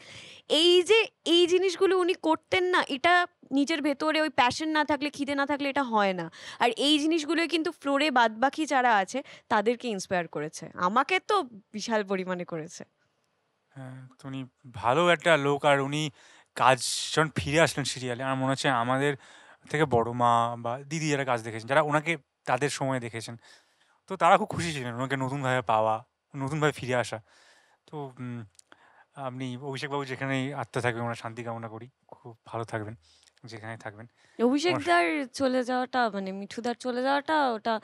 এই যে এই জিনিসগুলো উনি করতেন না এটা নিজের ভেতরে ওই প্যাশন না থাকলে খিদে না থাকলে এটা হয় না আর এই জিনিসগুলো কিন্তু ফ্লোরে বাদবাকি যারা আছে তাদেরকে ইন্সপায়ার করেছে আমাকে তো বিশাল পরিমাণে করেছে হ্যাঁ উনি ভালো একটা লোক আর উনি কাজ যখন ফিরে আসলেন সিরিয়ালে আমার মনে হচ্ছে আমাদের থেকে বড় মা বা দিদি যারা কাজ দেখেছেন যারা ওনাকে তাদের সময় দেখেছেন তো তারা খুব খুশি ছিলেন ওনাকে নতুনভাবে পাওয়া নতুনভাবে ফিরে আসা তো আপনি অভিষেকবাবু যেখানেই আত্মা থাকবেন ওনার শান্তি কামনা করি খুব ভালো থাকবেন যেখানে থাকবেন অভিষেকদার চলে যাওয়াটা মানে মিঠুদার চলে যাওয়াটা ওটা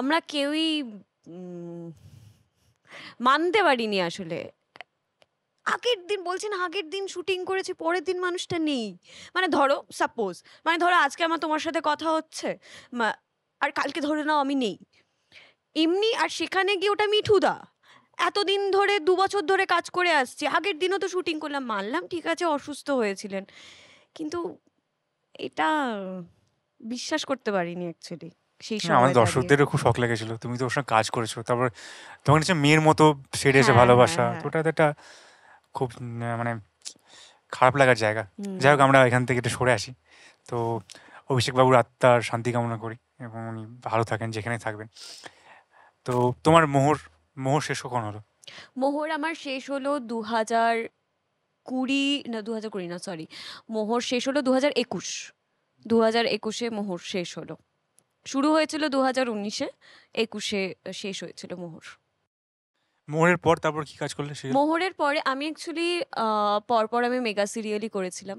আমরা কেউই মানতে পারিনি আসলে আগের দিন বলছেন আগের দিন শুটিং করেছি পরের দিন মানুষটা নেই মানে ধরো সাপোজ মানে ধরো আজকে আমার তোমার সাথে কথা হচ্ছে আর কালকে ধরে নাও আমি নেই এমনি আর সেখানে গিয়ে ওটা মিঠুদা এতদিন ধরে দু বছর ধরে কাজ করে আসছি আগের দিনও তো শুটিং করলাম মানলাম ঠিক আছে অসুস্থ হয়েছিলেন কিন্তু এটা বিশ্বাস করতে পারিনি অ্যাকচুয়ালি সেই সময় দর্শকদেরও খুব শখ লেগেছিল তুমি তো ওর সঙ্গে কাজ করেছো তারপর তোমার মেয়ের মতো সেরে এসে হ্যাঁ, ভালোবাসা হ্যাঁ, হ্যাঁ। ওটা একটা খুব মানে খারাপ লাগার জায়গা যাই হোক আমরা এখান থেকে একটু সরে আসি তো অভিষেকবাবুর আত্মার শান্তি কামনা করি এবং উনি ভালো থাকেন যেখানে থাকবেন তো তোমার মোহর মোহর শেষ কখন হলো মোহর আমার শেষ হলো দু হাজার কুড়ি না দু হাজার কুড়ি না সরি মোহর শেষ হলো দু হাজার একুশ দু হাজার একুশে মোহর শেষ হলো শুরু হয়েছিল দু হাজার উনিশে একুশে শেষ হয়েছিল মোহর মোহরের পর তারপর কি কাজ করলে মোহরের পরে আমি অ্যাকচুয়ালি পরপর আমি মেগা সিরিয়ালই করেছিলাম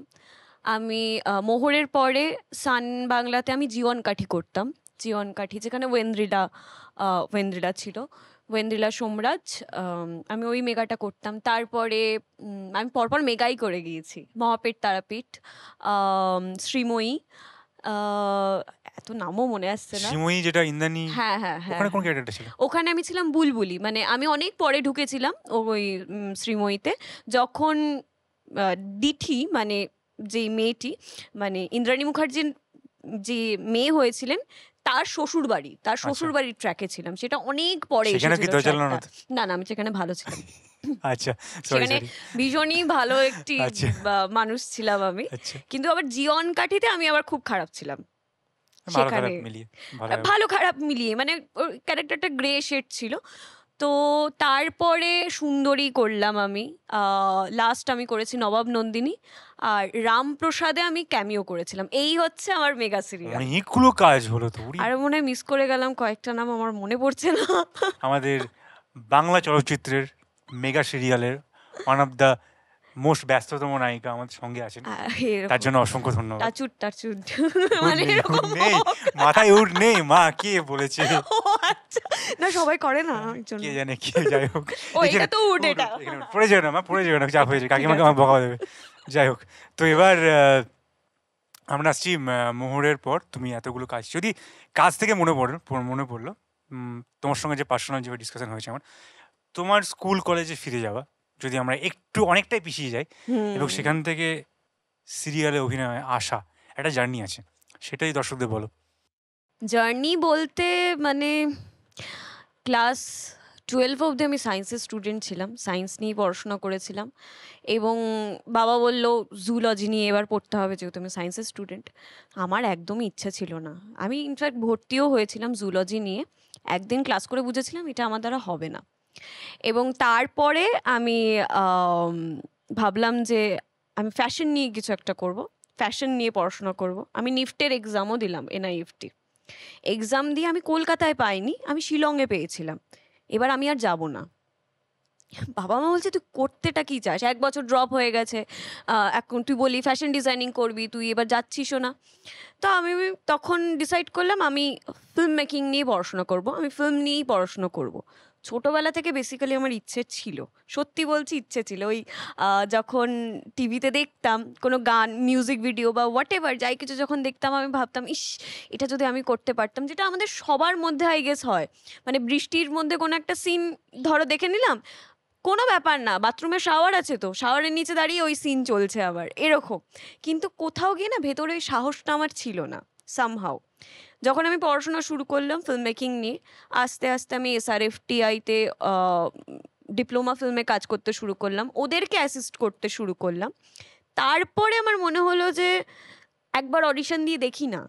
আমি মোহরের পরে সান বাংলাতে আমি জীবন কাঠি করতাম জীবন কাঠি যেখানে ওয়েন্দ্রিলা ওয়েন্দ্রিলা ছিল ওয়েন্দ্রিলা সোমরাজ আমি ওই মেগাটা করতাম তারপরে আমি পরপর মেগাই করে গিয়েছি মহাপেট তারাপীঠ শ্রীময়ী এত নামও মনে আসছে না সিমুই যেটা ইন্দানি হ্যাঁ হ্যাঁ হ্যাঁ ওখানে কোন ক্যারেক্টারটা ছিল ওখানে আমি ছিলাম বুলবুলি মানে আমি অনেক পরে ঢুকেছিলাম ওই শ্রীময়ীতে যখন দিঠি মানে যে মেয়েটি মানে ইন্দ্রাণী মুখার্জির যে মেয়ে হয়েছিলেন তার শ্বশুর বাড়ি তার আচ্ছা। শ্বশুর বাড়ির ট্র্যাকে ছিলাম সেটা অনেক পরে না না আমি সেখানে ভালো ছিলাম <laughs> আচ্ছা সেখানে ভীষণই ভালো একটি আচ্ছা। মানুষ ছিলাম আমি আচ্ছা। কিন্তু আবার জিয়ন কাঠিতে আমি আবার খুব খারাপ ছিলাম ভালো খারাপ মিলিয়ে ভালো খারাপ মিলিয়ে মানে ওর ক্যারেক্টারটা গ্রে শেড ছিল তো তারপরে সুন্দরী করলাম আমি লাস্ট আমি করেছি নবাব নন্দিনী আর রামপ্রসাদে আমি ক্যামিও করেছিলাম এই হচ্ছে আমার মেগা সিরিয়াল কাজ হলো তো আর মনে মিস করে গেলাম কয়েকটা নাম আমার মনে পড়ছে না আমাদের বাংলা চলচ্চিত্রের মেগা সিরিয়ালের ওয়ান অফ দ্য মোস্ট ব্যস্ততম নায়িকা আমাদের সঙ্গে আছেন তার জন্য অসংখ্য ধন্যবাদ টাচুট টাচুট মানে এরকম নেই মাথায় উঠ নেই মা কে বলেছে আচ্ছা, না সবাই করে না একজন হ্যাঁ, কে জানে কে যাই হোক ও এটা তো উঠ এটা পড়ে যাবে না মা পড়ে যাবে না চাপ হয়ে যাবে কাকিমাকে আমার বকা দেবে যাই হোক তো এবার আমরা আসছি মোহরের পর তুমি এতগুলো কাজ যদি কাজ থেকে মনে পড়ে মনে পড়লো তোমার সঙ্গে যে পার্সোনাল যে ডিসকাশন হয়েছে আমার তোমার স্কুল কলেজে ফিরে যাওয়া যদি আমরা একটু অনেকটাই পিছিয়ে যাই এবং সেখান থেকে সিরিয়ালে অভিনয়ে আসা একটা জার্নি আছে সেটাই দর্শকদের বলো জার্নি বলতে মানে ক্লাস টুয়েলভ অবধি আমি সায়েন্সের স্টুডেন্ট ছিলাম সায়েন্স নিয়ে পড়াশোনা করেছিলাম এবং বাবা বলল জুলজি নিয়ে এবার পড়তে হবে যেহেতু আমি সায়েন্সের স্টুডেন্ট আমার একদমই ইচ্ছা ছিল না আমি ইনফ্যাক্ট ভর্তিও হয়েছিলাম জুলজি নিয়ে একদিন ক্লাস করে বুঝেছিলাম এটা আমার দ্বারা হবে না এবং তারপরে আমি ভাবলাম যে আমি ফ্যাশন নিয়ে কিছু একটা করব ফ্যাশন নিয়ে পড়াশোনা করব আমি নিফটের এক্সামও দিলাম এনআইএফটি এক্সাম দিয়ে আমি কলকাতায় পাইনি আমি শিলংয়ে পেয়েছিলাম এবার আমি আর যাব না বাবা মা বলছে তুই করতেটা কি চাস এক বছর ড্রপ হয়ে গেছে এখন তুই বলি ফ্যাশন ডিজাইনিং করবি তুই এবার যাচ্ছিসও না তো আমি তখন ডিসাইড করলাম আমি ফিল্ম মেকিং নিয়ে পড়াশোনা করব আমি ফিল্ম নিয়েই পড়াশোনা করব ছোটবেলা থেকে বেসিক্যালি আমার ইচ্ছে ছিল সত্যি বলছি ইচ্ছে ছিল ওই যখন টিভিতে দেখতাম কোনো গান মিউজিক ভিডিও বা হোয়াট এভার যাই কিছু যখন দেখতাম আমি ভাবতাম ইস এটা যদি আমি করতে পারতাম যেটা আমাদের সবার মধ্যে আই গেস হয় মানে বৃষ্টির মধ্যে কোনো একটা সিন ধরো দেখে নিলাম কোনো ব্যাপার না বাথরুমে শাওয়ার আছে তো শাওয়ারের নিচে দাঁড়িয়ে ওই সিন চলছে আবার এরকম কিন্তু কোথাও গিয়ে না ভেতরে ওই সাহসটা আমার ছিল না সামহাও যখন আমি পড়াশোনা শুরু করলাম ফিল্ম মেকিং নিয়ে আস্তে আস্তে আমি এসআরএফটিআইতে ডিপ্লোমা ফিল্মে কাজ করতে শুরু করলাম ওদেরকে অ্যাসিস্ট করতে শুরু করলাম তারপরে আমার মনে হলো যে একবার অডিশন দিয়ে দেখি না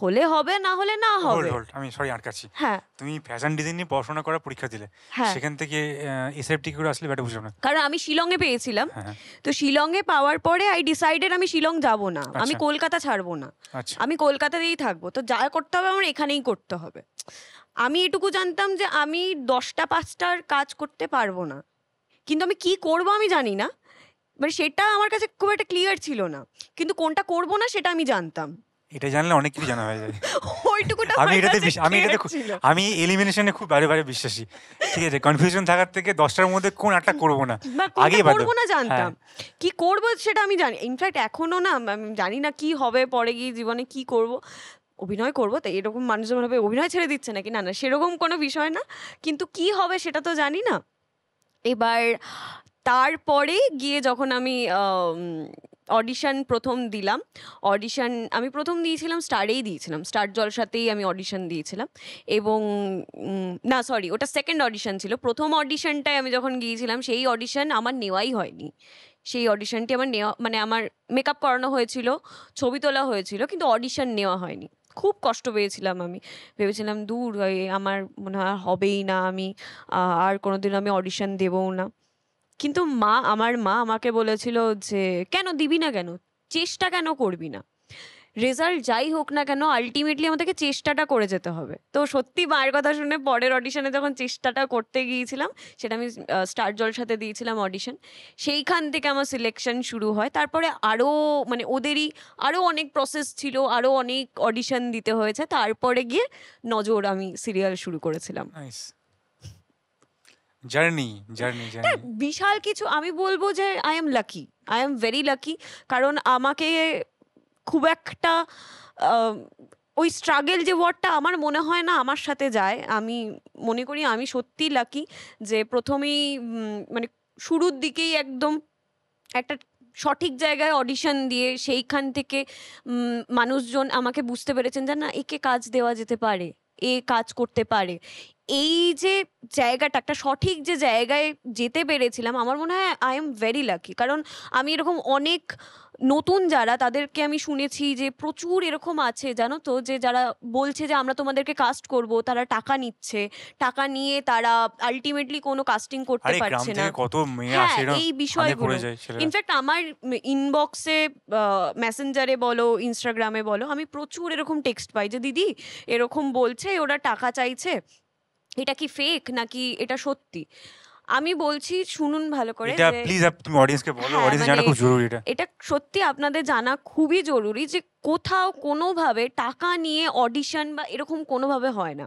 হলে হবে না হলে না হবে হোল্ড হোল্ড আমি সরি আটকাচ্ছি হ্যাঁ তুমি ফ্যাশন ডিজাইন নিয়ে পড়াশোনা করার পরীক্ষা দিলে হ্যাঁ। সেখান থেকে এসএফটি করে আসলে ব্যাটা বুঝলাম না কারণ আমি শিলংয়ে পেয়েছিলাম হ্যাঁ, হ্যাঁ। তো শিলংয়ে পাওয়ার পরে আই ডিসাইডেড আমি শিলং যাব না আমি আচ্ছা। কলকাতা ছাড়বো না আচ্ছা। আমি কলকাতাতেই থাকবো তো যা করতে হবে আমার এখানেই করতে হবে আমি এটুকু জানতাম যে আমি দশটা পাঁচটার কাজ করতে পারবো না কিন্তু আমি কি করব আমি জানি না মানে সেটা আমার কাছে খুব একটা ক্লিয়ার ছিল না কিন্তু কোনটা করব না সেটা আমি জানতাম এটা জানলে অনেক কিছু জানা হয়ে যায় <laughs> ওইটুকুটা আমি এটাতে আমি এটাতে আমি এলিমিনেশনে খুব বারে বারে বিশ্বাসী ঠিক আছে কনফিউশন থাকার থেকে দশটার মধ্যে কোন একটা করব না আগে করবো না জানতাম হ্যাঁ। কি করব সেটা আমি জানি ইনফ্যাক্ট এখনো না আমি জানি না কি হবে পরে গিয়ে জীবনে কি করব অভিনয় করবো তাই এরকম মানুষজন ভাবে অভিনয় ছেড়ে দিচ্ছে নাকি না না সেরকম কোনো বিষয় না কিন্তু কি হবে সেটা তো জানি না এবার তারপরে গিয়ে যখন আমি অডিশন প্রথম দিলাম অডিশন আমি প্রথম দিয়েছিলাম স্টারেই দিয়েছিলাম স্টার জলসাতেই আমি অডিশন দিয়েছিলাম এবং না সরি ওটা সেকেন্ড অডিশন ছিল প্রথম অডিশনটায় আমি যখন গিয়েছিলাম সেই অডিশন আমার নেওয়াই হয়নি সেই অডিশনটি আমার নেওয়া মানে আমার মেকআপ করানো হয়েছিল ছবি তোলা হয়েছিল কিন্তু অডিশন নেওয়া হয়নি খুব কষ্ট পেয়েছিলাম আমি ভেবেছিলাম দূর আমার মনে হয় হবেই না আমি আর কোনোদিন আমি অডিশন দেবও না কিন্তু মা আমার মা আমাকে বলেছিল যে কেন দিবি না কেন চেষ্টা কেন করবি না রেজাল্ট যাই হোক না কেন আলটিমেটলি আমাদেরকে চেষ্টাটা করে যেতে হবে তো সত্যি মায়ের কথা শুনে পরের অডিশনে যখন চেষ্টাটা করতে গিয়েছিলাম সেটা আমি স্টার জল সাথে দিয়েছিলাম অডিশন সেইখান থেকে আমার সিলেকশন শুরু হয় তারপরে আরও মানে ওদেরই আরও অনেক প্রসেস ছিল আরও অনেক অডিশন দিতে হয়েছে তারপরে গিয়ে নজর আমি সিরিয়াল শুরু করেছিলাম জার্নি জার্নি জার্নি বিশাল কিছু আমি বলবো যে I am lucky I am very lucky কারণ আমাকে খুব একটা ওই স্ট্রাগেল যে ওয়ার্ডটা আমার মনে হয় না আমার সাথে যায় আমি মনে করি আমি সত্যি লাকি যে প্রথমেই মানে শুরুর দিকেই একদম একটা সঠিক জায়গায় অডিশন দিয়ে সেইখান থেকে মানুষজন আমাকে বুঝতে পেরেছেন যে না একে কাজ দেওয়া যেতে পারে এ কাজ করতে পারে এই যে জায়গাটা একটা সঠিক যে জায়গায় যেতে পেরেছিলাম আমার মনে হয় আই এম ভেরি লাকি কারণ আমি এরকম অনেক নতুন যারা তাদেরকে আমি শুনেছি যে প্রচুর এরকম আছে জানো তো যে যারা বলছে যে আমরা তোমাদেরকে কাস্ট করব তারা টাকা নিচ্ছে টাকা নিয়ে তারা আলটিমেটলি কোনো কাস্টিং করতে পারছে না কত হ্যাঁ এই মানে বিষয়গুলো ইনফ্যাক্ট আমার ইনবক্সে মেসেঞ্জারে বলো ইনস্টাগ্রামে বলো আমি প্রচুর এরকম টেক্সট পাই যে দিদি এরকম বলছে ওরা টাকা চাইছে এটা কি ফেক নাকি এটা সত্যি আমি বলছি শুনুন ভালো করে এটা প্লিজ অডিয়েন্সকে বলো অডিয়েন্স হ্যাঁ, মানে জানা খুব জরুরি এটা এটা সত্যি আপনাদের জানা খুবই জরুরি যে কোথাও কোনোভাবে টাকা নিয়ে অডিশন বা এরকম কোনোভাবে হয় না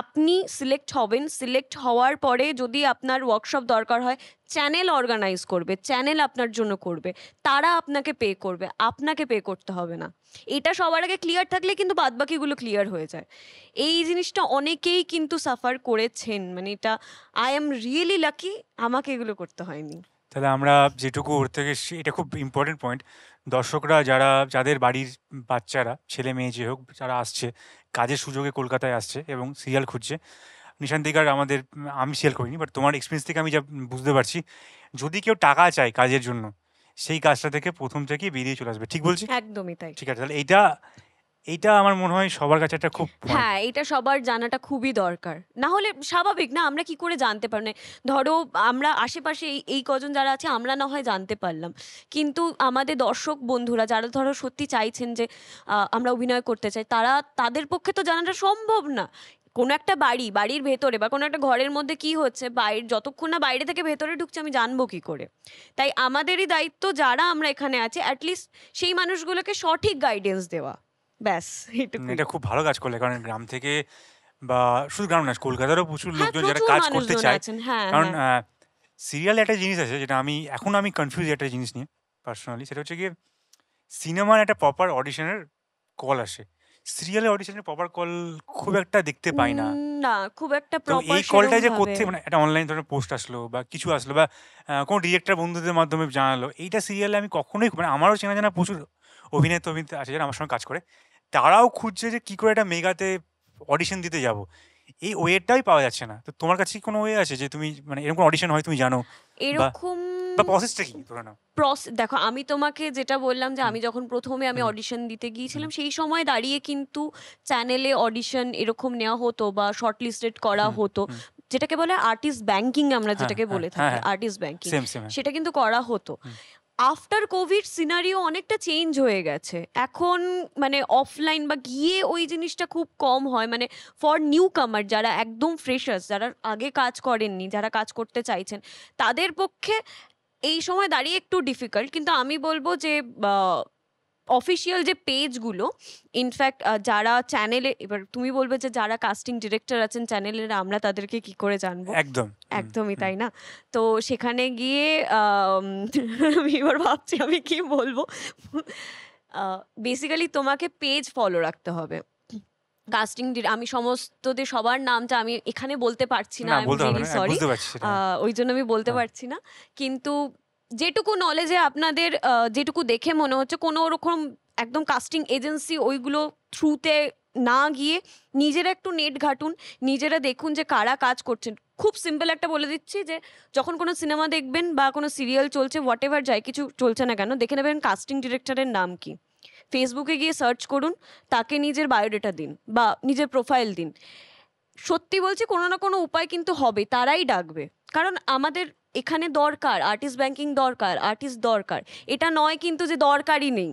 আপনি সিলেক্ট হবেন সিলেক্ট হওয়ার পরে যদি আপনার ওয়ার্কশপ দরকার হয় চ্যানেল অর্গানাইজ করবে চ্যানেল আপনার জন্য করবে তারা আপনাকে পে করবে আপনাকে পে করতে হবে না এটা সবার আগে ক্লিয়ার থাকলে কিন্তু বাদবাকিগুলো ক্লিয়ার হয়ে যায় এই জিনিসটা অনেকেই কিন্তু সাফার করেছেন মানে এটা আই এম রিয়েলি লাকি আমাকে এগুলো করতে হয়নি তাহলে আমরা যেটুকু ওর থেকে এটা খুব ইম্পর্টেন্ট পয়েন্ট দর্শকরা যারা যাদের বাড়ির বাচ্চারা ছেলে মেয়ে যে হোক যারা আসছে কাজের সুযোগে কলকাতায় আসছে এবং সিরিয়াল খুঁজছে নিশান্তিকার আমাদের আমি সিরিয়াল করিনি বাট তোমার এক্সপিরিয়েন্স থেকে আমি যা বুঝতে পারছি যদি কেউ টাকা চায় কাজের জন্য সেই কাজটা থেকে প্রথম থেকেই বেরিয়ে চলে আসবে ঠিক বলছি একদমই তাই ঠিক আছে তাহলে এইটা এটা আমার মনে হয় সবার কাছে একটা খুব হ্যাঁ এটা সবার জানাটা খুবই দরকার না হলে স্বাভাবিক না আমরা কি করে জানতে পারি না মানে ধরো আমরা আশেপাশে এই এই কজন যারা আছে আমরা না হয় জানতে পারলাম কিন্তু আমাদের দর্শক বন্ধুরা যারা ধরো সত্যি চাইছেন যে আমরা অভিনয় করতে চাই তারা তাদের পক্ষে তো জানাটা সম্ভব না কোনো একটা বাড়ি বাড়ির ভেতরে বা কোনো একটা ঘরের মধ্যে কি হচ্ছে বাইরে যতক্ষণ না বাইরে থেকে ভেতরে ঢুকছে আমি জানবো কি করে তাই আমাদেরই দায়িত্ব যারা আমরা এখানে আছি অ্যাটলিস্ট সেই মানুষগুলোকে সঠিক গাইডেন্স দেওয়া ব্যাস এটা খুব ভালো কাজ করলে কারণ গ্রাম থেকে বা শুধু গ্রাম না কলকাতারও প্রচুর হ্যাঁ, লোকজন যারা কাজ করতে চায় হ্যাঁ, কারণ সিরিয়াল হ্যাঁ। একটা জিনিস আছে যেটা আমি এখন আমি কনফিউজ একটা জিনিস নিয়ে পার্সোনালি সেটা হচ্ছে গিয়ে সিনেমার একটা প্রপার অডিশনের কল আসে সিরিয়ালে অডিশনের প্রপার কল খুব একটা দেখতে পাই না না খুব একটা প্রপার এই কলটা যে করতে মানে একটা অনলাইন ধরনের পোস্ট আসলো বা কিছু আসলো বা কোনো ডিরেক্টর বন্ধুদের মাধ্যমে জানালো এইটা সিরিয়ালে আমি কখনোই মানে আমারও চেনা জানা প্রচুর অভিনেতা অভিনেতা আছে যারা আমার সঙ্গে কাজ করে তারাও খুঁজছে যে কী করে একটা মেগাতে অডিশন দিতে যাব এই ওয়েটাই পাওয়া যাচ্ছে না তো তোমার কাছে কি কোনো ওয়ে আছে যে তুমি মানে এরকম অডিশন হয় তুমি জানো এরকম দেখো আমি তোমাকে যেটা বললাম যে আমি যখন প্রথমে আমি অডিশন দিতে গিয়েছিলাম সেই সময় দাঁড়িয়ে কিন্তু চ্যানেলে অডিশন এরকম নেওয়া হতো বা শর্টলিস্টেড করা হতো যেটাকে বলে আর্টিস্ট ব্যাংকিং আমরা হ্যাঁ, যেটাকে হ্যাঁ, বলে থাকি আর্টিস্ট ব্যাংকিং হ্যাঁ। সেটা কিন্তু করা হতো আফটার কোভিড সিনারিও অনেকটা চেঞ্জ হয়ে গেছে এখন মানে অফলাইন বা গিয়ে ওই জিনিসটা খুব কম হয় মানে ফর নিউ কামার যারা একদম ফ্রেশার্স যারা আগে কাজ করেননি যারা কাজ করতে চাইছেন তাদের পক্ষে এই সময় দাঁড়িয়ে একটু ডিফিকাল্ট কিন্তু আমি বলবো যে অফিসিয়াল যে পেজগুলো ইনফ্যাক্ট যারা চ্যানেলে এবার তুমি বলবে যে যারা কাস্টিং ডিরেক্টর আছেন চ্যানেলের আমরা তাদেরকে কি করে জানবো একদম একদমই তাই না তো সেখানে গিয়ে <laughs> আমি এবার ভাবছি আমি কি বলবো বেসিক্যালি তোমাকে পেজ ফলো রাখতে হবে কাস্টিং আমি সমস্তদের সবার নামটা আমি এখানে বলতে পারছি না সরি ওই জন্য আমি বলতে হ্যাঁ। পারছি না কিন্তু যেটুকু নলেজে আপনাদের যেটুকু দেখে মনে হচ্ছে কোনো ওরকম একদম কাস্টিং এজেন্সি ওইগুলো থ্রুতে না গিয়ে নিজেরা একটু নেট ঘাটুন নিজেরা দেখুন যে কারা কাজ করছেন খুব সিম্পল একটা বলে দিচ্ছি যে যখন কোনো সিনেমা দেখবেন বা কোনো সিরিয়াল চলছে হোয়াট এভার যাই কিছু চলছে না কেন দেখে নেবেন কাস্টিং ডিরেক্টরের নাম কি ফেসবুকে গিয়ে সার্চ করুন তাকে নিজের বায়োডেটা দিন বা নিজের প্রোফাইল দিন সত্যি বলছি কোনো না কোনো উপায় কিন্তু হবে তারাই ডাকবে কারণ আমাদের এখানে দরকার আর্টিস্ট ব্যাংকিং দরকার আর্টিস্ট দরকার এটা নয় কিন্তু যে দরকারই নেই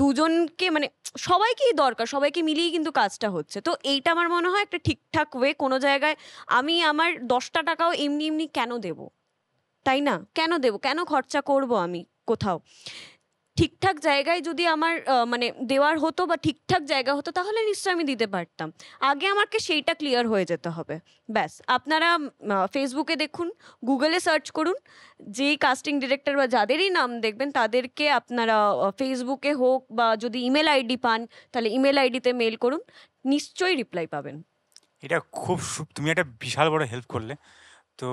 দুজনকে মানে সবাইকেই দরকার সবাইকে মিলিয়েই কিন্তু কাজটা হচ্ছে তো এইটা আমার মনে হয় একটা ঠিকঠাক ওয়ে কোনো জায়গায় আমি আমার দশটা টাকাও এমনি এমনি কেন দেব তাই না কেন দেব কেন খরচা করব আমি কোথাও ঠিকঠাক জায়গায় যদি আমার মানে দেওয়ার হতো বা ঠিকঠাক জায়গা হতো তাহলে নিশ্চয়ই আমি দিতে পারতাম আগে আমাকে সেইটা ক্লিয়ার হয়ে যেতে হবে ব্যাস আপনারা ফেসবুকে দেখুন গুগলে সার্চ করুন যেই কাস্টিং ডিরেক্টর বা যাদেরই নাম দেখবেন তাদেরকে আপনারা ফেসবুকে হোক বা যদি ইমেল আইডি পান তাহলে ইমেল আইডিতে মেল করুন নিশ্চয়ই রিপ্লাই পাবেন এটা খুব তুমি একটা বিশাল বড় হেল্প করলে তো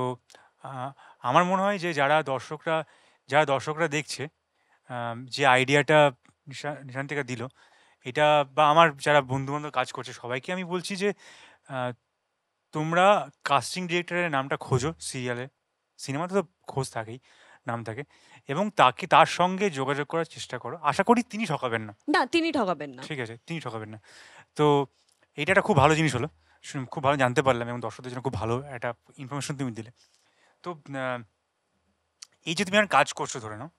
আমার মনে হয় যে যারা দর্শকরা যারা দর্শকরা দেখছে যে আইডিয়াটা নিশান থেকে দিল, এটা বা আমার যারা বন্ধু-বান্ধব কাজ করছে সবাইকে আমি বলছি যে তোমরা কাস্টিং ডিরেক্টরের নামটা খোঁজো সিরিয়ালে। সিনেমাতে তো খোঁজ থাকেই, নাম থাকে এবং তাকে তার সঙ্গে যোগাযোগ করার চেষ্টা করো। আশা করি তিনি ঠকাবেন না। না, তিনি ঠকাবেন না। ঠিক আছে? তিনি ঠকাবেন না। তো এইটা একটা খুব ভালো জিনিস হলো। খুব ভালো জানতে পারলাম এবং দর্শকদের জন্য খুব ভালো একটা ইনফরমেশন তুমি দিলে। তো এই যে তুমি আর কাজ করছো ধরে নাও।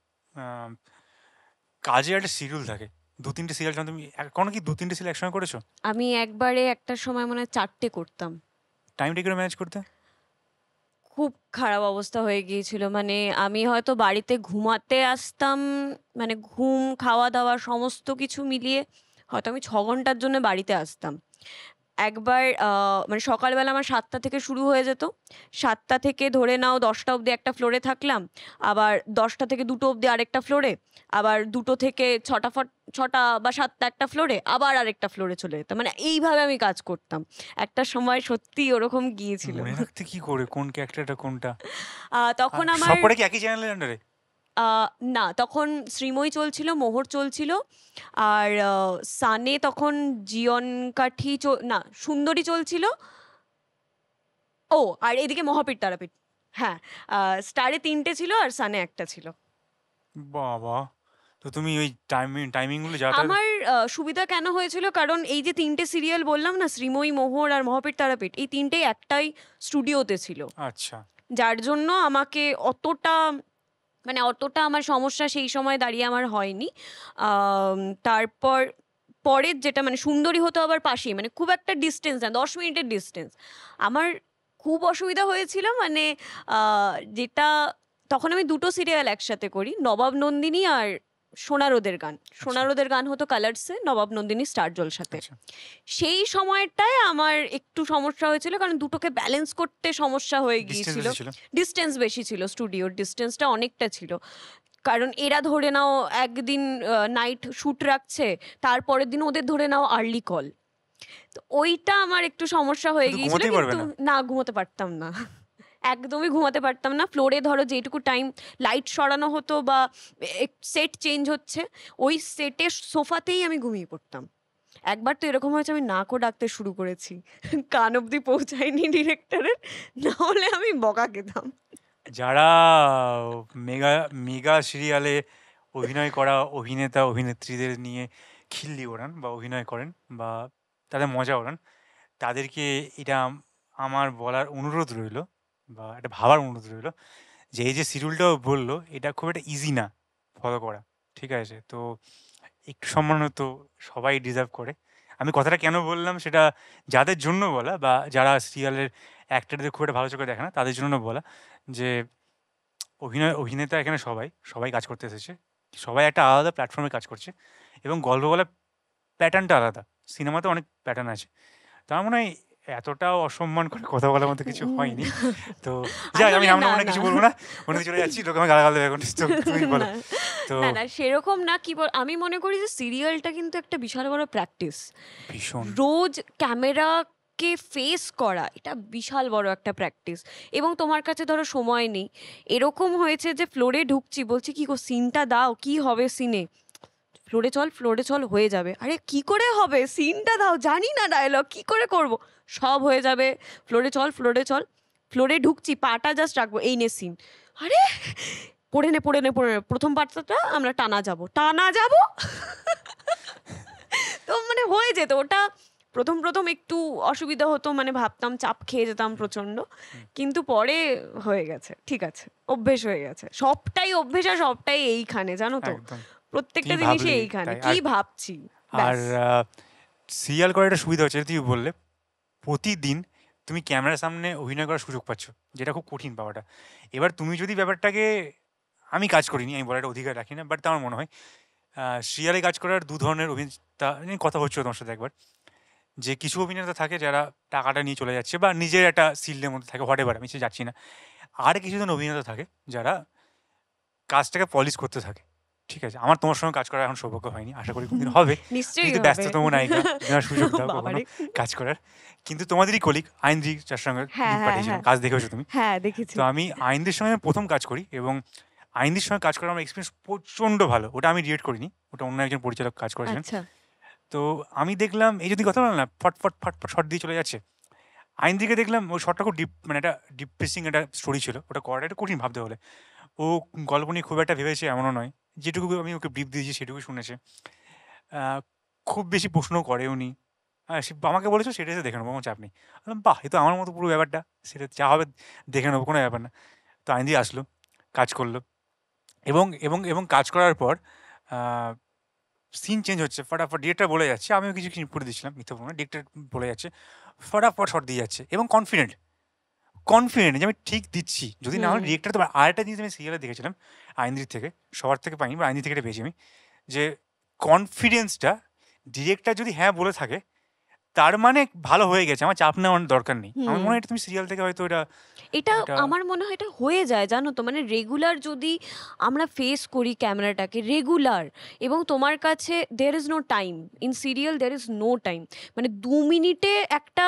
কাজে একটা সিরিয়াল থাকে দু তিনটে সিরিয়াল তুমি এখন কি দু তিনটে সিরিয়াল একসঙ্গে করেছো আমি একবারে একটা সময় মনে হয় চারটে করতাম টাইমটা করে ম্যানেজ করতে খুব খারাপ অবস্থা হয়ে গিয়েছিল মানে আমি হয়তো বাড়িতে ঘুমাতে আসতাম মানে ঘুম খাওয়া দাওয়া সমস্ত কিছু মিলিয়ে হয়তো আমি ছ ঘন্টার জন্য বাড়িতে আসতাম একবার মানে সকালবেলা আমার সাতটা থেকে শুরু হয়ে যেত সাতটা থেকে ধরে নাও দশটা অবধি একটা ফ্লোরে থাকলাম আবার দশটা থেকে দুটো অবধি আরেকটা ফ্লোরে আবার দুটো থেকে ছটা ফট ছটা বা সাতটা একটা ফ্লোরে আবার আরেকটা ফ্লোরে চলে যেতাম মানে এইভাবে আমি কাজ করতাম একটা সময় সত্যি ওরকম গিয়েছিল কি করে কোন ক্যারেক্টারটা কোনটা তখন আমার সবকটা কি একই চ্যানেলের আন্ডারে না তখন শ্রীময়ী চলছিল মোহর চলছিল আর সানে তখন জিয়ন কাঠি না সুন্দরী চলছিল ও আর এদিকে মহাপীঠ তারাপীঠ হ্যাঁ স্টারে তিনটে ছিল আর সানে একটা ছিল বাবা তো তুমি ওই টাইমিং টাইমিংগুলো যা আমার সুবিধা কেন হয়েছিল কারণ এই যে তিনটে সিরিয়াল বললাম না শ্রীময়ী মোহর আর মহাপীঠ তারাপীঠ এই তিনটেই একটাই স্টুডিওতে ছিল আচ্ছা যার জন্য আমাকে অতটা মানে অতটা আমার সমস্যা সেই সময় দাঁড়িয়ে আমার হয়নি তারপর পরের যেটা মানে সুন্দরী হতো আবার পাশেই মানে খুব একটা ডিস্টেন্স না দশ মিনিটের ডিস্টেন্স আমার খুব অসুবিধা হয়েছিল মানে যেটা তখন আমি দুটো সিরিয়াল একসাথে করি নবাব নন্দিনী আর সোনারোদের গান আচ্ছা। সোনারোদের গান হতো কালার্সে নবাব নন্দিনী স্টার সাথে আচ্ছা। সেই সময়টায় আমার একটু সমস্যা হয়েছিল কারণ দুটোকে ব্যালেন্স করতে সমস্যা হয়ে গিয়েছিল ডিস্টেন্স বেশি ছিল স্টুডিওর ডিস্টেন্সটা অনেকটা ছিল কারণ এরা ধরে নাও একদিন নাইট শ্যুট রাখছে তারপরের দিন ওদের ধরে নাও আর্লি কল তো ওইটা আমার একটু সমস্যা হয়ে গিয়েছিল কিন্তু না ঘুমোতে পারতাম না একদমই ঘুমাতে পারতাম না ফ্লোরে ধরো যেটুকু টাইম লাইট সরানো হতো বা সেট চেঞ্জ হচ্ছে ওই সেটের সোফাতেই আমি ঘুমিয়ে পড়তাম একবার তো এরকম হয়েছে আমি নাকও ডাকতে শুরু করেছি কান অব্দি পৌঁছায়নি ডিরেক্টরের না হলে আমি বকা খেতাম যারা মেগা মেগা সিরিয়ালে অভিনয় করা অভিনেতা অভিনেত্রীদের নিয়ে খিল্লি ওড়ান বা অভিনয় করেন বা তাদের মজা ওড়ান তাদেরকে এটা আমার বলার অনুরোধ রইল বা এটা ভাবার অনুরোধ রইলো যে এই যে শিডিউলটা বললো এটা খুব একটা ইজি না ফলো করা ঠিক আছে তো একটু সম্মান তো সবাই ডিজার্ভ করে আমি কথাটা কেন বললাম সেটা যাদের জন্য বলা বা যারা সিরিয়ালের অ্যাক্টারদের খুব একটা ভালো চোখে দেখে না তাদের জন্য বলা যে অভিনয় অভিনেতা এখানে সবাই সবাই কাজ করতে এসেছে সবাই একটা আলাদা প্ল্যাটফর্মে কাজ করছে এবং গল্প বলার প্যাটার্নটা আলাদা সিনেমাতে অনেক প্যাটার্ন আছে তার মনে হয় এতটাও অসম্মান করে কথা বলার মতো কিছু হয়নি তো <laughs> যাই আমি আমরা অনেক কিছু বলবো না মনে চলে যাচ্ছি লোকে আমার গালাগাল দেবে এখন তুমি <laughs> বলো তো না সেরকম না কি বল আমি মনে করি যে সিরিয়ালটা কিন্তু একটা বিশাল বড় প্র্যাকটিস ভীষণ রোজ ক্যামেরা কে ফেস করা এটা বিশাল বড় একটা প্র্যাকটিস এবং তোমার কাছে ধরো সময় নেই এরকম হয়েছে যে ফ্লোরে ঢুকছি বলছি কি গো সিনটা দাও কি হবে সিনে ফ্লোরে চল ফ্লোরে চল হয়ে যাবে আরে কি করে হবে সিনটা দাও জানি না ডায়লগ কি করে করব সব হয়ে যাবে ফ্লোরে চল ফ্লোরে চল ফ্লোরে ঢুকছি পাটা জাস্ট রাখবো এই নে সিন আরে পড়ে নে পড়ে নে পড়ে নে প্রথম পার্টটা আমরা টানা যাব টানা যাব তো মানে হয়ে যেত ওটা প্রথম প্রথম একটু অসুবিধা হতো মানে ভাবতাম চাপ খেয়ে যেতাম প্রচন্ড কিন্তু পরে হয়ে গেছে ঠিক আছে অভ্যেস হয়ে গেছে সবটাই অভ্যেস আর সবটাই এইখানে জানো তো প্রত্যেকটা জিনিসই এইখানে কি ভাবছি আর সিরিয়াল করার একটা সুবিধা হচ্ছে তুমি বললে প্রতিদিন তুমি ক্যামেরার সামনে অভিনয় করার সুযোগ পাচ্ছ যেটা খুব কঠিন পাওয়াটা এবার তুমি যদি ব্যাপারটাকে আমি কাজ করিনি আমি বলার অধিকার রাখি না বাট আমার মনে হয় সিরিয়ালে কাজ করার দু ধরনের অভিনেতা নিয়ে কথা হচ্ছিল তোমার সাথে একবার যে কিছু অভিনেতা থাকে যারা টাকাটা নিয়ে চলে যাচ্ছে বা নিজের একটা সিলের মধ্যে থাকে হোয়াট এভার আমি সে যাচ্ছি না আর কিছুজন অভিনেতা থাকে যারা কাজটাকে পলিশ করতে থাকে ঠিক আছে আমার তোমার সঙ্গে কাজ করা এখন সৌভাগ্য হয়নি আশা করি কোনদিন হবে <laughs> কিন্তু ব্যস্ততম নায়িকা দেওয়ার সুযোগ দাও <laughs> কাজ করার কিন্তু তোমাদেরই কলিগ আইনজি যার সঙ্গে হ্যাঁ, হ্যাঁ, হ্যাঁ। কাজ দেখেছো তুমি তো আমি আইনদের সঙ্গে প্রথম কাজ করি এবং আইনদের সঙ্গে কাজ করার আমার এক্সপিরিয়েন্স প্রচণ্ড ভালো ওটা আমি রিয়েট করিনি ওটা অন্য একজন পরিচালক কাজ করেছেন আচ্ছা। তো আমি দেখলাম এই যদি কথা বললাম না ফটফট ফটফট শট দিয়ে চলে যাচ্ছে আইন আইনদিকে দেখলাম ওই শটটা খুব ডিপ মানে একটা ডিপ্রেসিং একটা স্টোরি ছিল ওটা করাটা একটু কঠিন ভাবতে হলে ও গল্প নিয়ে খুব একটা ভেবেছে এমনও নয় যেটুকু আমি ওকে ব্রিফ দিয়েছি সেটুকু শুনেছে খুব বেশি প্রশ্ন করে উনি হ্যাঁ সে আমাকে বলেছো সেটা দেখে নেবো কোনো চাপ নেই বললাম বাহ এ তো আমার মতো পুরো ব্যাপারটা সেটা যা হবে দেখে নেবো কোনো ব্যাপার না তো আইন দিয়ে আসলো কাজ করলো এবং এবং এবং কাজ করার পর সিন চেঞ্জ হচ্ছে ফটাফট ডিরেক্টর বলে যাচ্ছে আমিও কিছু কিছু করে দিচ্ছিলাম মিথ্যা বলবো ডিরেক্টর বলে যাচ্ছে ফটাফট শট দিয়ে যাচ্ছে এবং কনফিডেন্ট কনফিডেন্ট যে আমি ঠিক দিচ্ছি যদি না হলে রিয়েক্টার তো আরেকটা জিনিস আমি সিরিয়ালে দেখেছিলাম আইন্দ্রির থেকে সবার থেকে পাইনি বা আইন্দ্রির থেকে এটা পেয়েছি আমি যে কনফিডেন্সটা ডিরেক্টর যদি হ্যাঁ বলে থাকে তার মানে ভালো হয়ে গেছে আমার চাপ নেওয়ার দরকার নেই আমার মনে হয় তুমি সিরিয়াল থেকে হয়তো এটা এটা আমার মনে হয় এটা হয়ে যায় জানো তো মানে রেগুলার যদি আমরা ফেস করি ক্যামেরাটাকে রেগুলার এবং তোমার কাছে there is no time in serial there is no time মানে দু মিনিটে একটা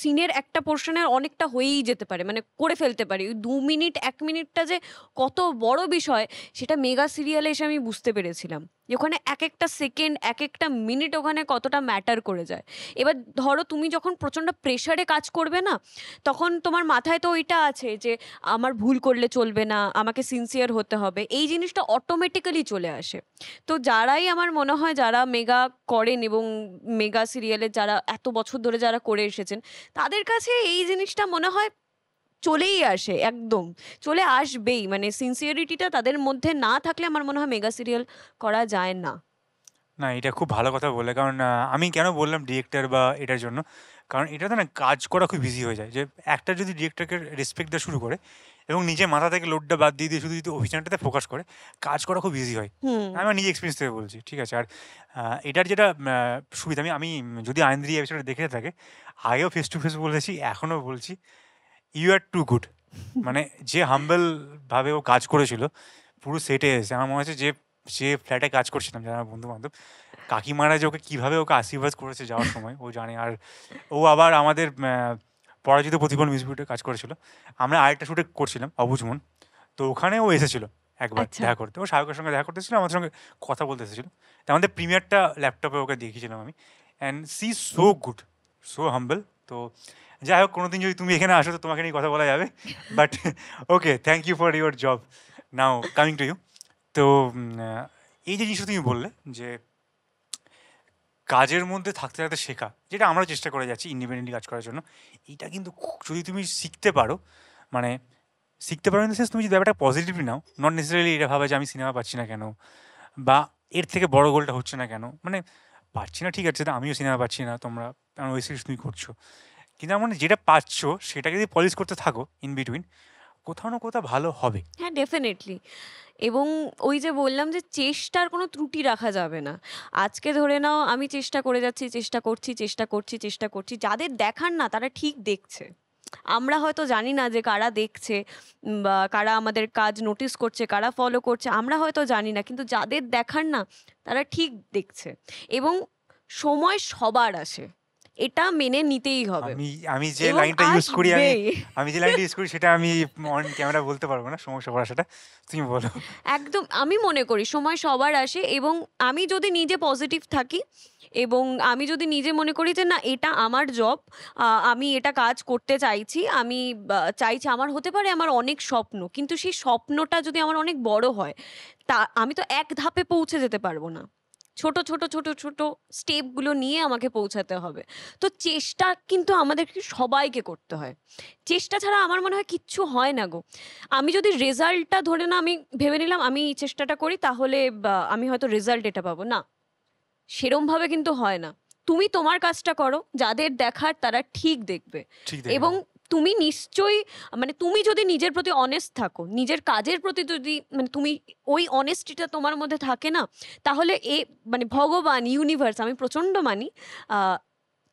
সিনের একটা পোর্শনের অনেকটা হয়েই যেতে পারে মানে করে ফেলতে পারি দু মিনিট এক মিনিটটা যে কত বড় বিষয় সেটা মেগা সিরিয়ালে এসে আমি বুঝতে পেরেছিলাম ওখানে এক একটা সেকেন্ড এক একটা মিনিট ওখানে কতটা ম্যাটার করে যায় এবার ধরো তুমি যখন প্রচণ্ড প্রেশারে কাজ করবে না তখন তোমার মাথায় তো ওইটা আছে যে আমার ভুল করলে চলবে না আমাকে সিনসিয়ার হতে হবে এই জিনিসটা অটোমেটিক্যালি চলে আসে তো যারাই আমার মনে হয় যারা মেগা করেন এবং মেগা সিরিয়ালে যারা এত বছর ধরে যারা করে এসেছেন তাদের কাছে এই জিনিসটা মনে হয় চলেই আসে একদম চলে আসবেই মানে সিনসিয়ারিটিটা তাদের মধ্যে না থাকলে আমার মনে হয় মেগা সিরিয়াল করা যায় না না এটা খুব ভালো কথা বলে কারণ আমি কেন বললাম ডিরেক্টর বা এটার জন্য কারণ এটাতে না কাজ করা খুব ইজি হয়ে যায় যে একটা যদি ডিরেক্টরকে রেসপেক্ট দেওয়া শুরু করে এবং নিজের মাথা থেকে লোডটা বাদ দিয়ে দিয়ে শুধু যদি অভিযানটাতে ফোকাস করে কাজ করা খুব ইজি হয় আমি নিজে এক্সপিরিয়েন্স থেকে বলছি ঠিক আছে আর এটার যেটা সুবিধা আমি আমি যদি আইন দিয়ে দেখে থাকে আগেও ফেস টু ফেস বলেছি এখনও বলছি ইউ আর টু গুড মানে যে হাম্বেল ভাবে ও কাজ করেছিল পুরো সেটে এসে আমার মনে হচ্ছে যে যে ফ্ল্যাটে কাজ করছিলাম যারা বন্ধু বান্ধব কাকিমারা যে ওকে কীভাবে ওকে আশীর্বাদ করেছে যাওয়ার সময় ও জানে আর ও আবার আমাদের পরাজিত প্রতিফল মিউজিক কাজ করেছিল আমরা আরেকটা শুটে করছিলাম অবুজমন তো ওখানে ও এসেছিল একবার আচ্ছা। দেখা করতে ও শাহরুখের সঙ্গে দেখা করতেছিল আমাদের সঙ্গে কথা বলতে এসেছিল তো আমাদের প্রিমিয়ারটা ল্যাপটপে ওকে দেখিয়েছিলাম আমি and she so good so humble তো যাই হোক কোনোদিন যদি তুমি এখানে আসো তো তোমাকে নিয়ে কথা বলা যাবে but okay thank you for your job now coming to you তো এই যে জিনিসটা তুমি বললে যে কাজের মধ্যে থাকতে থাকতে শেখা যেটা আমরা চেষ্টা করে যাচ্ছি ইন্ডিপেন্ডেন্টলি কাজ করার জন্য এইটা কিন্তু যদি তুমি শিখতে পারো মানে শিখতে পারো ইন দ্য তুমি যদি ব্যাপারটা পজিটিভলি নাও নট নেসেসারিলি এটা ভাবে যে আমি সিনেমা পাচ্ছি না কেন বা এর থেকে বড় গোলটা হচ্ছে না কেন মানে পাচ্ছি না ঠিক আছে আমিও সিনেমা পাচ্ছি না তোমরা কারণ ওই সিরিজ তুমি করছো কিন্তু আমার যেটা পাচ্ছ সেটাকে যদি পলিশ করতে থাকো ইন বিটুইন কোথাও না কোথাও ভালো হবে হ্যাঁ ডেফিনেটলি এবং ওই যে বললাম যে চেষ্টার কোনো ত্রুটি রাখা যাবে না আজকে ধরে নাও আমি চেষ্টা করে যাচ্ছি চেষ্টা করছি চেষ্টা করছি চেষ্টা করছি যাদের দেখার না তারা ঠিক দেখছে আমরা হয়তো জানি না যে কারা দেখছে বা কারা আমাদের কাজ নোটিস করছে কারা ফলো করছে আমরা হয়তো জানি না কিন্তু যাদের দেখার না তারা ঠিক দেখছে এবং সময় সবার আসে এটা মেনে নিতেই হবে আমি আমি যে লাইনটা ইউজ করি আমি আমি যে লাইনটা ইউজ করি সেটা আমি অন ক্যামেরা বলতে পারবো না সমস্যা সবার সেটা তুমি বলো একদম আমি মনে করি সময় সবার আসে এবং আমি যদি নিজে পজিটিভ থাকি এবং আমি যদি নিজে মনে করি যে না এটা আমার জব আমি এটা কাজ করতে চাইছি আমি চাইছি আমার হতে পারে আমার অনেক স্বপ্ন কিন্তু সেই স্বপ্নটা যদি আমার অনেক বড় হয় তা আমি তো এক ধাপে পৌঁছে যেতে পারবো না ছোট ছোট ছোট ছোট স্টেপগুলো নিয়ে আমাকে পৌঁছাতে হবে তো চেষ্টা কিন্তু আমাদেরকে সবাইকে করতে হয় চেষ্টা ছাড়া আমার মনে হয় কিচ্ছু হয় না গো আমি যদি রেজাল্টটা ধরে না আমি ভেবে নিলাম আমি চেষ্টাটা করি তাহলে আমি হয়তো রেজাল্ট এটা পাবো না সেরমভাবে কিন্তু হয় না তুমি তোমার কাজটা করো যাদের দেখার তারা ঠিক দেখবে এবং তুমি নিশ্চয়ই মানে তুমি যদি নিজের প্রতি অনেস্ট থাকো নিজের কাজের প্রতি যদি মানে তুমি ওই অনেস্টিটা তোমার মধ্যে থাকে না তাহলে এ মানে ভগবান ইউনিভার্স আমি প্রচন্ড মানি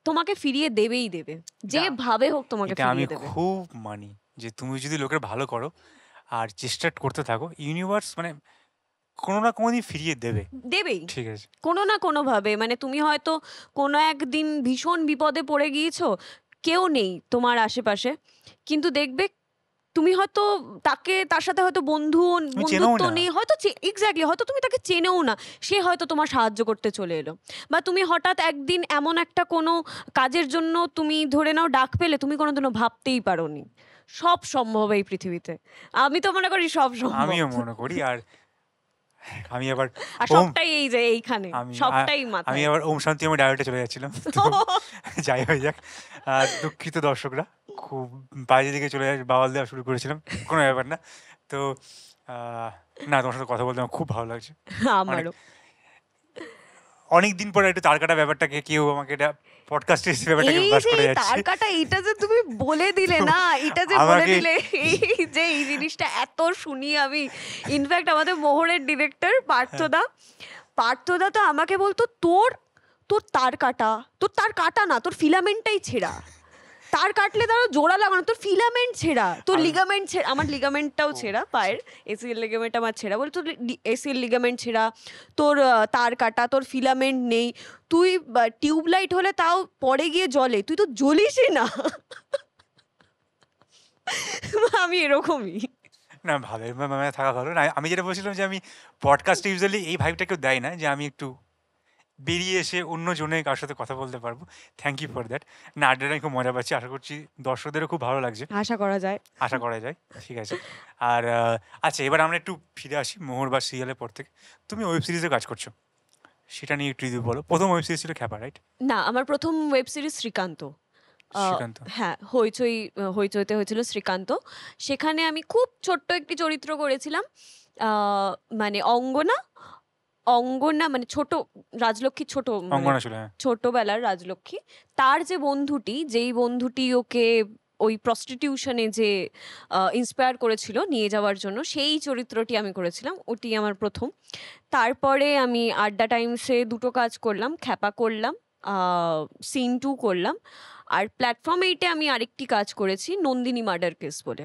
তোমাকে ফিরিয়ে দেবেই দেবে যেভাবে হোক তোমাকে আমি খুব মানি যে তুমি যদি লোকের ভালো করো আর চেষ্টা করতে থাকো ইউনিভার্স মানে কোনো না কোনো ফিরিয়ে দেবে দেবেই ঠিক আছে কোনো না কোনোভাবে মানে তুমি হয়তো কোনো একদিন ভীষণ বিপদে পড়ে গিয়েছো কেউ নেই তোমার আশেপাশে কিন্তু দেখবে তুমি হয়তো তাকে তার সাথে হয়তো বন্ধু বন্ধুত্ব নেই হয়তো এক্স্যাক্টলি হয়তো তুমি তাকে চেনেও না সে হয়তো তোমার সাহায্য করতে চলে এলো বা তুমি হঠাৎ একদিন এমন একটা কোনো কাজের জন্য তুমি ধরে নাও ডাক পেলে তুমি কোনোদিনও ভাবতেই নি সব সম্ভব এই পৃথিবীতে আমি তো মনে করি সব সম্ভব আমিও মনে করি আর আমি আবার সবটাই এই যে এইখানে সবটাই মাথা আমি আবার ওম শান্তি আমি ডায়েটে চলে যাচ্ছিলাম <laughs> যাই হয়ে যাক দুঃখিত দর্শকরা খুব বাইরে দিকে চলে বাবাল দেওয়া শুরু করেছিলাম কোনো ব্যাপার না তো না তোমার সাথে কথা বলতে আমার খুব ভালো লাগছে আমারও অনেক দিন পরে একটা তারকাটা ব্যাপারটাকে কেউ আমাকে এটা পডকাস্টে সিনেমাটাকে প্রকাশ করে যাচ্ছি তার কাটা এটা যে তুমি বলে দিলে না এটা যে বলে দিলে যে এই জিনিসটা এত শুনি আমি ইনফ্যাক্ট আমাদের মোহরের ডিরেক্টর পার্থদা পার্থদা তো আমাকে বলতো তোর তোর তার কাটা তোর তার কাটা না তোর ফিলামেন্টটাই ছেঁড়া তার কাটলে তারা জোড়া লাগানো তোর ফিলামেন্ট ছেঁড়া তোর লিগামেন্ট ছেঁড়া আমার লিগামেন্টটাও ছেঁড়া পায়ের এসিএল লিগামেন্ট আমার ছেঁড়া বলে তোর এসিএল লিগামেন্ট ছেঁড়া তোর তার কাটা তোর ফিলামেন্ট নেই তুই টিউবলাইট হলে তাও পরে গিয়ে জলে তুই তো জ্বলিসই না <laughs> আমি এরকমই না ভাবের থাকা ভালো না আমি যেটা বলছিলাম যে আমি পডকাস্ট ইউজুয়ালি এই ভাইবটা কেউ দেয় না যে আমি একটু বেরিয়ে এসে অন্য জনে কার সাথে কথা বলতে পারবো থ্যাংক ইউ ফর দ্যাট না আড্ডাটাই খুব মজা পাচ্ছি আশা করছি দর্শকদেরও খুব ভালো লাগছে আশা করা যায় আশা করা যায় ঠিক আছে আর আচ্ছা এবার আমরা একটু ফিরে আসি মোহর বা সিরিয়ালের পর থেকে তুমি ওয়েব সিরিজে কাজ করছো সেটা নিয়ে একটু যদি বলো প্রথম ওয়েব সিরিজ ছিল খ্যাপা রাইট না আমার প্রথম ওয়েব সিরিজ শ্রীকান্ত হ্যাঁ হইচই হইচইতে হয়েছিল শ্রীকান্ত সেখানে আমি খুব ছোট্ট একটি চরিত্র করেছিলাম মানে অঙ্গনা অঙ্গনা মানে ছোট রাজলক্ষ্মী ছোট মানে হ্যাঁ। ছোটবেলার রাজলক্ষ্মী তার যে বন্ধুটি যেই বন্ধুটি ওকে ওই প্রস্টিটিউশনে যে ইন্সপায়ার করেছিল নিয়ে যাওয়ার জন্য সেই চরিত্রটি আমি করেছিলাম ওটি আমার প্রথম তারপরে আমি আড্ডা টাইমসে দুটো কাজ করলাম খ্যাপা করলাম সিন টু করলাম আর প্ল্যাটফর্ম এইটে আমি আরেকটি কাজ করেছি নন্দিনী মার্ডার কেস বলে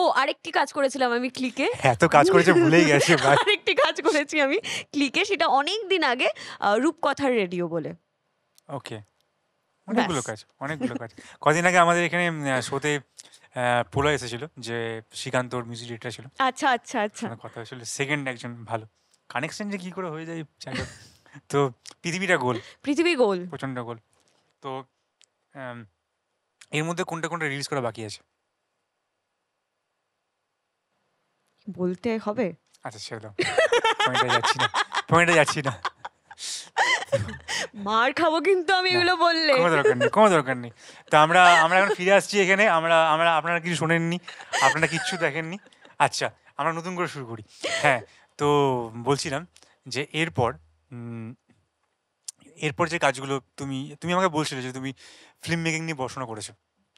ও আরেকটি কাজ করেছিলাম আমি ক্লিকে এত কাজ করেছে ভুলেই গেছে <laughs> আরেকটি কাজ করেছি আমি ক্লিকে সেটা অনেক দিন আগে রূপকথার রেডিও বলে ওকে অনেকগুলো কাজ অনেকগুলো কাজ কদিন আগে আমাদের এখানে শোতে পোলা এসেছিল যে শ্রীকান্তর মিউজিক ডিরেক্টর ছিল আচ্ছা আচ্ছা আচ্ছা কথা হয়েছিল সেকেন্ড একজন ভালো কানেকশন যে কি করে হয়ে যায় তো পৃথিবীটা গোল পৃথিবী গোল প্রচন্ড গোল তো এর মধ্যে কোনটা কোনটা রিলিজ করা বাকি আছে বলতে হবে আচ্ছা ছেড়ে দাও পয়েন্টে যাচ্ছি না পয়েন্টে যাচ্ছি না মার খাবো কিন্তু আমি এগুলো বললে কোনো দরকার নেই কোনো দরকার নেই তো আমরা আমরা এখন ফিরে আসছি এখানে আমরা আমরা আপনারা কিছু শোনেননি আপনারা কিচ্ছু দেখেননি আচ্ছা আমরা নতুন করে শুরু করি হ্যাঁ তো বলছিলাম যে এরপর এরপর যে কাজগুলো তুমি তুমি আমাকে বলছিলে যে তুমি ফিল্ম মেকিং নিয়ে পড়াশোনা করেছো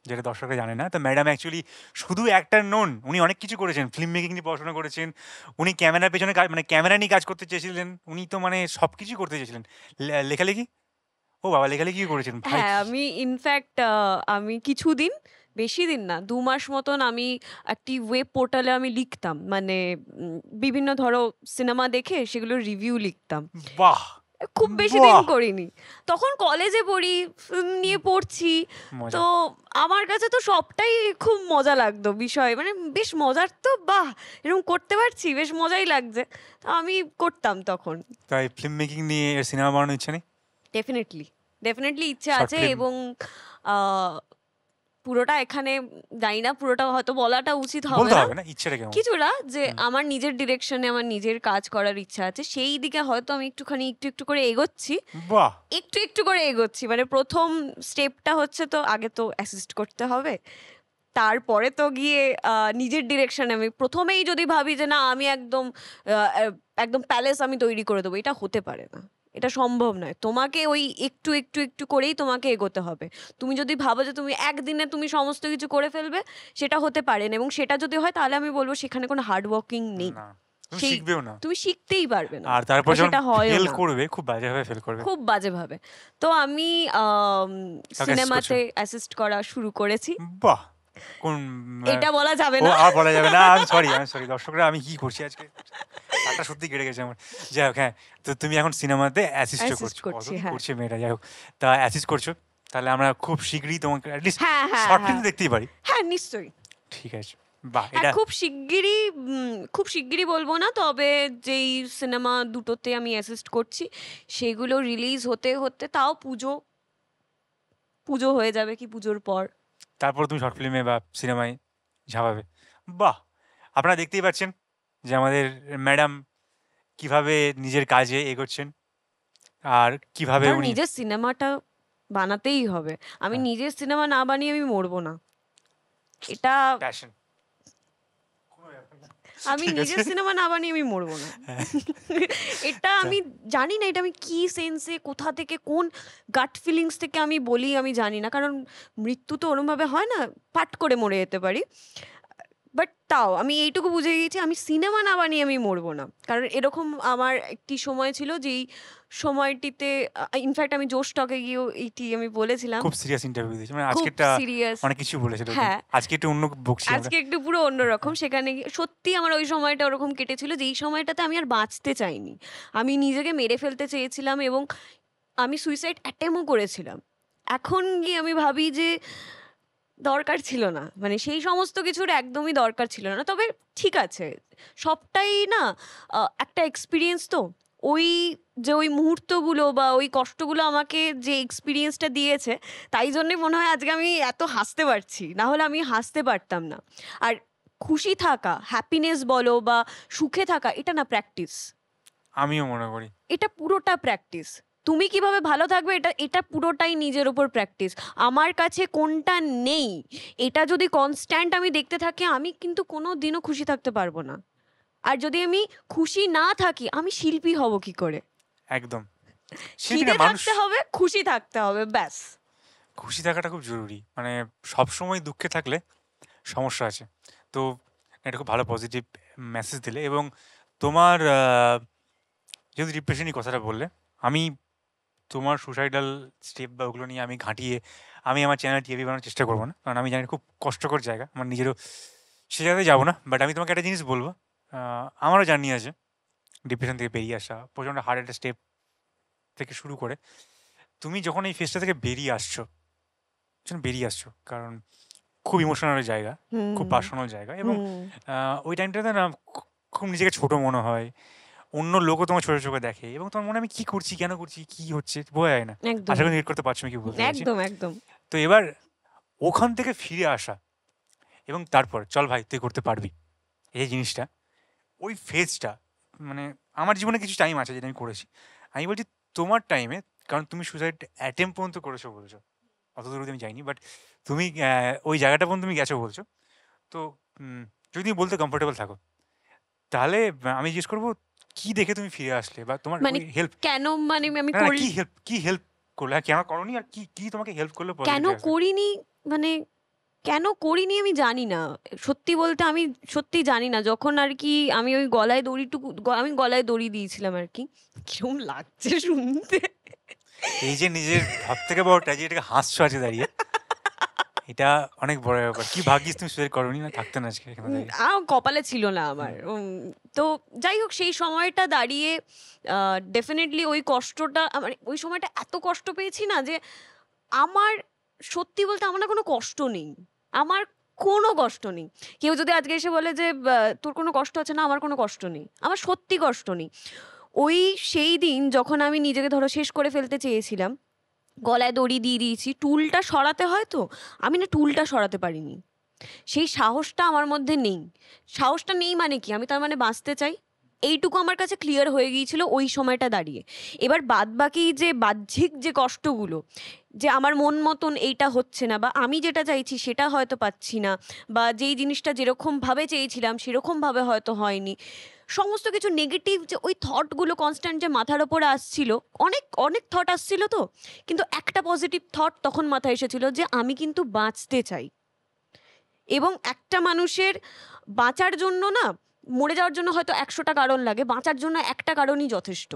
যেটা দর্শকরা জানে না তো ম্যাডাম অ্যাকচুয়ালি শুধু একটা নন উনি অনেক কিছু করেছেন ফিল্ম মেকিং নিয়ে পড়াশোনা করেছেন উনি ক্যামেরার পেছনে কাজ মানে ক্যামেরা নিয়ে কাজ করতে চেয়েছিলেন উনি তো মানে সব কিছুই করতে চেয়েছিলেন লেখালেখি ও বাবা লেখালেখি করেছেন হ্যাঁ আমি ইনফ্যাক্ট আমি কিছুদিন বেশি দিন না দু মাস মতন আমি একটি ওয়েব পোর্টালে আমি লিখতাম মানে বিভিন্ন ধরো সিনেমা দেখে সেগুলো রিভিউ লিখতাম বাহ খুব বেশি দিন করিনি তখন কলেজে পড়ি নিয়ে পড়ছি তো আমার কাছে তো সবটাই খুব মজা লাগতো বিষয় মানে বেশ মজার তো বাহ এরকম করতে পারছি বেশ মজাই লাগছে আমি করতাম তখন তাই ফিল্ম মেকিং নিয়ে সিনেমা বানানোর ইচ্ছে নেই ডেফিনেটলি ডেফিনেটলি ইচ্ছা আছে এবং পুরোটা এখানে জানি না পুরোটা হয়তো বলাটা উচিত হবে না কিছুটা যে আমার নিজের ডিরেকশনে আমার নিজের কাজ করার ইচ্ছা আছে সেই দিকে হয়তো আমি একটুখানি একটু একটু করে এগোচ্ছি একটু একটু করে এগোচ্ছি মানে প্রথম স্টেপটা হচ্ছে তো আগে তো অ্যাসিস্ট করতে হবে তারপরে তো গিয়ে নিজের ডিরেকশনে আমি প্রথমেই যদি ভাবি যে না আমি একদম একদম প্যালেস আমি তৈরি করে দেবো এটা হতে পারে না এটা সম্ভব নয় তোমাকে ওই একটু একটু একটু করেই তোমাকে এগোতে হবে তুমি যদি ভাবো যে তুমি একদিনে তুমি সমস্ত কিছু করে ফেলবে সেটা হতে পারে না এবং সেটা যদি হয় তাহলে আমি বলবো সেখানে কোনো হার্ড ওয়ার্কিং নেই শিখবেও না তুমি শিখতেই পারবে না আর তারপর সেটা হয় ফেল করবে খুব বাজেভাবে ফেল করবে খুব বাজেভাবে তো আমি সিনেমাতে অ্যাসিস্ট করা শুরু করেছি বাহ কোন এটা বলা যাবে না বলা যাবে না আমি সরি আমি সরি দর্শকরা আমি কি করছি আজকে <laughs> হাতটা সত্যি কেটে গেছে আমার যাই হোক হ্যাঁ তো তুমি এখন সিনেমাতে অ্যাসিস্ট করছো হ্যাঁ। করছে মেয়েটা যাই হোক তা অ্যাসিস্ট করছো তাহলে আমরা খুব শীঘ্রই তোমাকে অ্যাটলিস্ট শর্ট ফিল্ম দেখতেই পারি হ্যাঁ নিশ্চয়ই ঠিক আছে বাহ এটা খুব শিগগিরই খুব শিগগিরই বলবো না তবে যেই সিনেমা দুটোতে আমি অ্যাসিস্ট করছি সেগুলো রিলিজ হতে হতে তাও পুজো পুজো হয়ে যাবে কি পুজোর পর তারপর তুমি শর্ট ফিল্মে বা সিনেমায় ঝাঁপাবে বাহ আপনারা দেখতেই পাচ্ছেন যে আমাদের ম্যাডাম কিভাবে নিজের কাজে এগোচ্ছেন আর কিভাবে উনি নিজের সিনেমাটা বানাতেই হবে আমি হ্যাঁ। নিজের সিনেমা না বানিয়ে আমি মরবো না এটা আমি নিজের সিনেমা না বানিয়ে আমি মরবো না হ্যাঁ। এটা আমি জানি না এটা আমি কি সেন্সে কোথা থেকে কোন গাট ফিলিংস থেকে আমি বলি আমি জানি না কারণ মৃত্যু তো ওরমভাবে হয় না পাট করে মরে যেতে পারি বাট তাও আমি এইটুকু বুঝে গেছি আমি সিনেমা না বানিয়ে আমি মরবো না কারণ এরকম আমার একটি সময় ছিল যেই সময়টিতে ইনফ্যাক্ট আমি জোশ টকে গিয়েও এইটি আমি বলেছিলাম খুব সিরিয়াস ইন্টারভিউ দিয়েছি মানে আজকে সিরিয়াস অনেক কিছু বলেছিল হ্যাঁ আজকে একটু অন্য বকছি আজকে একটু পুরো অন্যরকম সেখানে সত্যি আমার ওই সময়টা ওরকম কেটেছিল যেই সময়টাতে আমি আর বাঁচতে চাইনি আমি নিজেকে মেরে ফেলতে চেয়েছিলাম এবং আমি সুইসাইড অ্যাটেম্পও করেছিলাম এখন গিয়ে আমি ভাবি যে দরকার ছিল না মানে সেই সমস্ত কিছুর একদমই দরকার ছিল না তবে ঠিক আছে সবটাই না একটা এক্সপিরিয়েন্স তো ওই যে ওই মুহূর্তগুলো বা ওই কষ্টগুলো আমাকে যে এক্সপিরিয়েন্সটা দিয়েছে তাই জন্যে মনে হয় আজকে আমি এত হাসতে পারছি না হলে আমি হাসতে পারতাম না আর খুশি থাকা হ্যাপিনেস বলো বা সুখে থাকা এটা না প্র্যাকটিস আমিও মনে করি এটা পুরোটা প্র্যাকটিস তুমি কিভাবে ভালো থাকবে এটা এটা পুরোটাই নিজের ওপর প্র্যাকটিস আমার কাছে কোনটা নেই এটা যদি কনস্ট্যান্ট আমি দেখতে থাকি আমি কিন্তু কোনো দিনও খুশি থাকতে পারবো না আর যদি আমি খুশি না থাকি আমি শিল্পী হব কি করে একদম খিদে থাকতে হবে খুশি থাকতে হবে ব্যাস খুশি থাকাটা খুব জরুরি মানে সব সময় দুঃখে থাকলে সমস্যা আছে তো এটা খুব ভালো পজিটিভ মেসেজ দিলে এবং তোমার যদি ডিপ্রেশনই কথাটা বললে আমি তোমার সুসাইডাল স্টেপ বা ওগুলো নিয়ে আমি ঘাঁটিয়ে আমি আমার চ্যানেল টিভি বানানোর চেষ্টা করবো না কারণ আমি জানি খুব কষ্টকর জায়গা আমার নিজেরও সে যাবো না বাট আমি তোমাকে একটা জিনিস বলবো আমারও জার্নি আছে ডিপ্রেশন থেকে বেরিয়ে আসা প্রচণ্ড হার্ট একটা স্টেপ থেকে শুরু করে তুমি যখন এই ফেসটা থেকে বেরিয়ে আসছো বেরিয়ে আসছো কারণ খুব ইমোশনাল জায়গা খুব পার্সোনাল জায়গা এবং ওই টাইমটাতে না খুব নিজেকে ছোট মনে হয় অন্য লোকও তোমার ছোট চোখে দেখে এবং তোমার মনে আমি কি করছি কেন করছি কি হচ্ছে বোঝা যায় না আশা করি করতে পারছো কি বলতে একদম একদম তো এবার ওখান থেকে ফিরে আসা এবং তারপর চল ভাই তুই করতে পারবি এই জিনিসটা ওই ফেজটা মানে আমার জীবনে কিছু টাইম আছে যেটা আমি করেছি আমি বলছি তোমার টাইমে কারণ তুমি সুসাইড অ্যাটেম্প পর্যন্ত করেছো বলছো অত দূর আমি যাইনি বাট তুমি ওই জায়গাটা পর্যন্ত তুমি গেছো বলছো তো যদি বলতে কমফোর্টেবল থাকো তাহলে আমি জিজ্ঞেস করবো কি দেখে তুমি ফিরে আসলে বা তোমার মানে হেল্প কেন মানে আমি করি কি হেল্প কি হেল্প করলে হ্যাঁ, কেন করনি আর কি কি তোমাকে হেল্প করলো কেন করিনি মানে কেন করিনি আমি জানি না সত্যি বলতে আমি সত্যি জানি না যখন আর কি আমি ওই গলায় দড়িটুকু আমি গলায় দড়ি দিয়েছিলাম আর কি কিরম লাগছে শুনতে এই যে নিজের ভাব থেকে বড় ট্র্যাজেডিটাকে হাসছো আছে দাঁড়িয়ে এটা অনেক বড় ব্যাপার কি ভাগ্যিস তুমি সুযোগ করনি না থাকতেন আজকে কপালে ছিল না আমার তো যাই হোক সেই সময়টা দাঁড়িয়ে ডেফিনেটলি ওই কষ্টটা মানে ওই সময়টা এত কষ্ট পেয়েছি না যে আমার সত্যি বলতে আমার কোনো কষ্ট নেই আমার কোনো কষ্ট নেই কেউ যদি আজকে এসে বলে যে তোর কোনো কষ্ট আছে না আমার কোনো কষ্ট নেই আমার সত্যি কষ্ট নেই ওই সেই দিন যখন আমি নিজেকে ধরো শেষ করে ফেলতে চেয়েছিলাম গলায় দড়ি দিয়ে দিয়েছি টুলটা সরাতে হয় তো আমি না টুলটা সরাতে পারিনি সেই সাহসটা আমার মধ্যে নেই সাহসটা নেই মানে কি আমি তার মানে বাঁচতে চাই এইটুকু আমার কাছে ক্লিয়ার হয়ে গিয়েছিল ওই সময়টা দাঁড়িয়ে এবার বাদবাকি যে বাহ্যিক যে কষ্টগুলো যে আমার মন মতন এইটা হচ্ছে না বা আমি যেটা চাইছি সেটা হয়তো পাচ্ছি না বা যেই জিনিসটা যেরকমভাবে চেয়েছিলাম সেরকমভাবে হয়তো হয়নি সমস্ত কিছু নেগেটিভ যে ওই থটগুলো কনস্ট্যান্ট যে মাথার ওপরে আসছিল অনেক অনেক থট আসছিল তো কিন্তু একটা পজিটিভ থট তখন মাথায় এসেছিল যে আমি কিন্তু বাঁচতে চাই এবং একটা মানুষের বাঁচার জন্য না মরে যাওয়ার জন্য হয়তো একশোটা কারণ লাগে বাঁচার জন্য একটা কারণই যথেষ্ট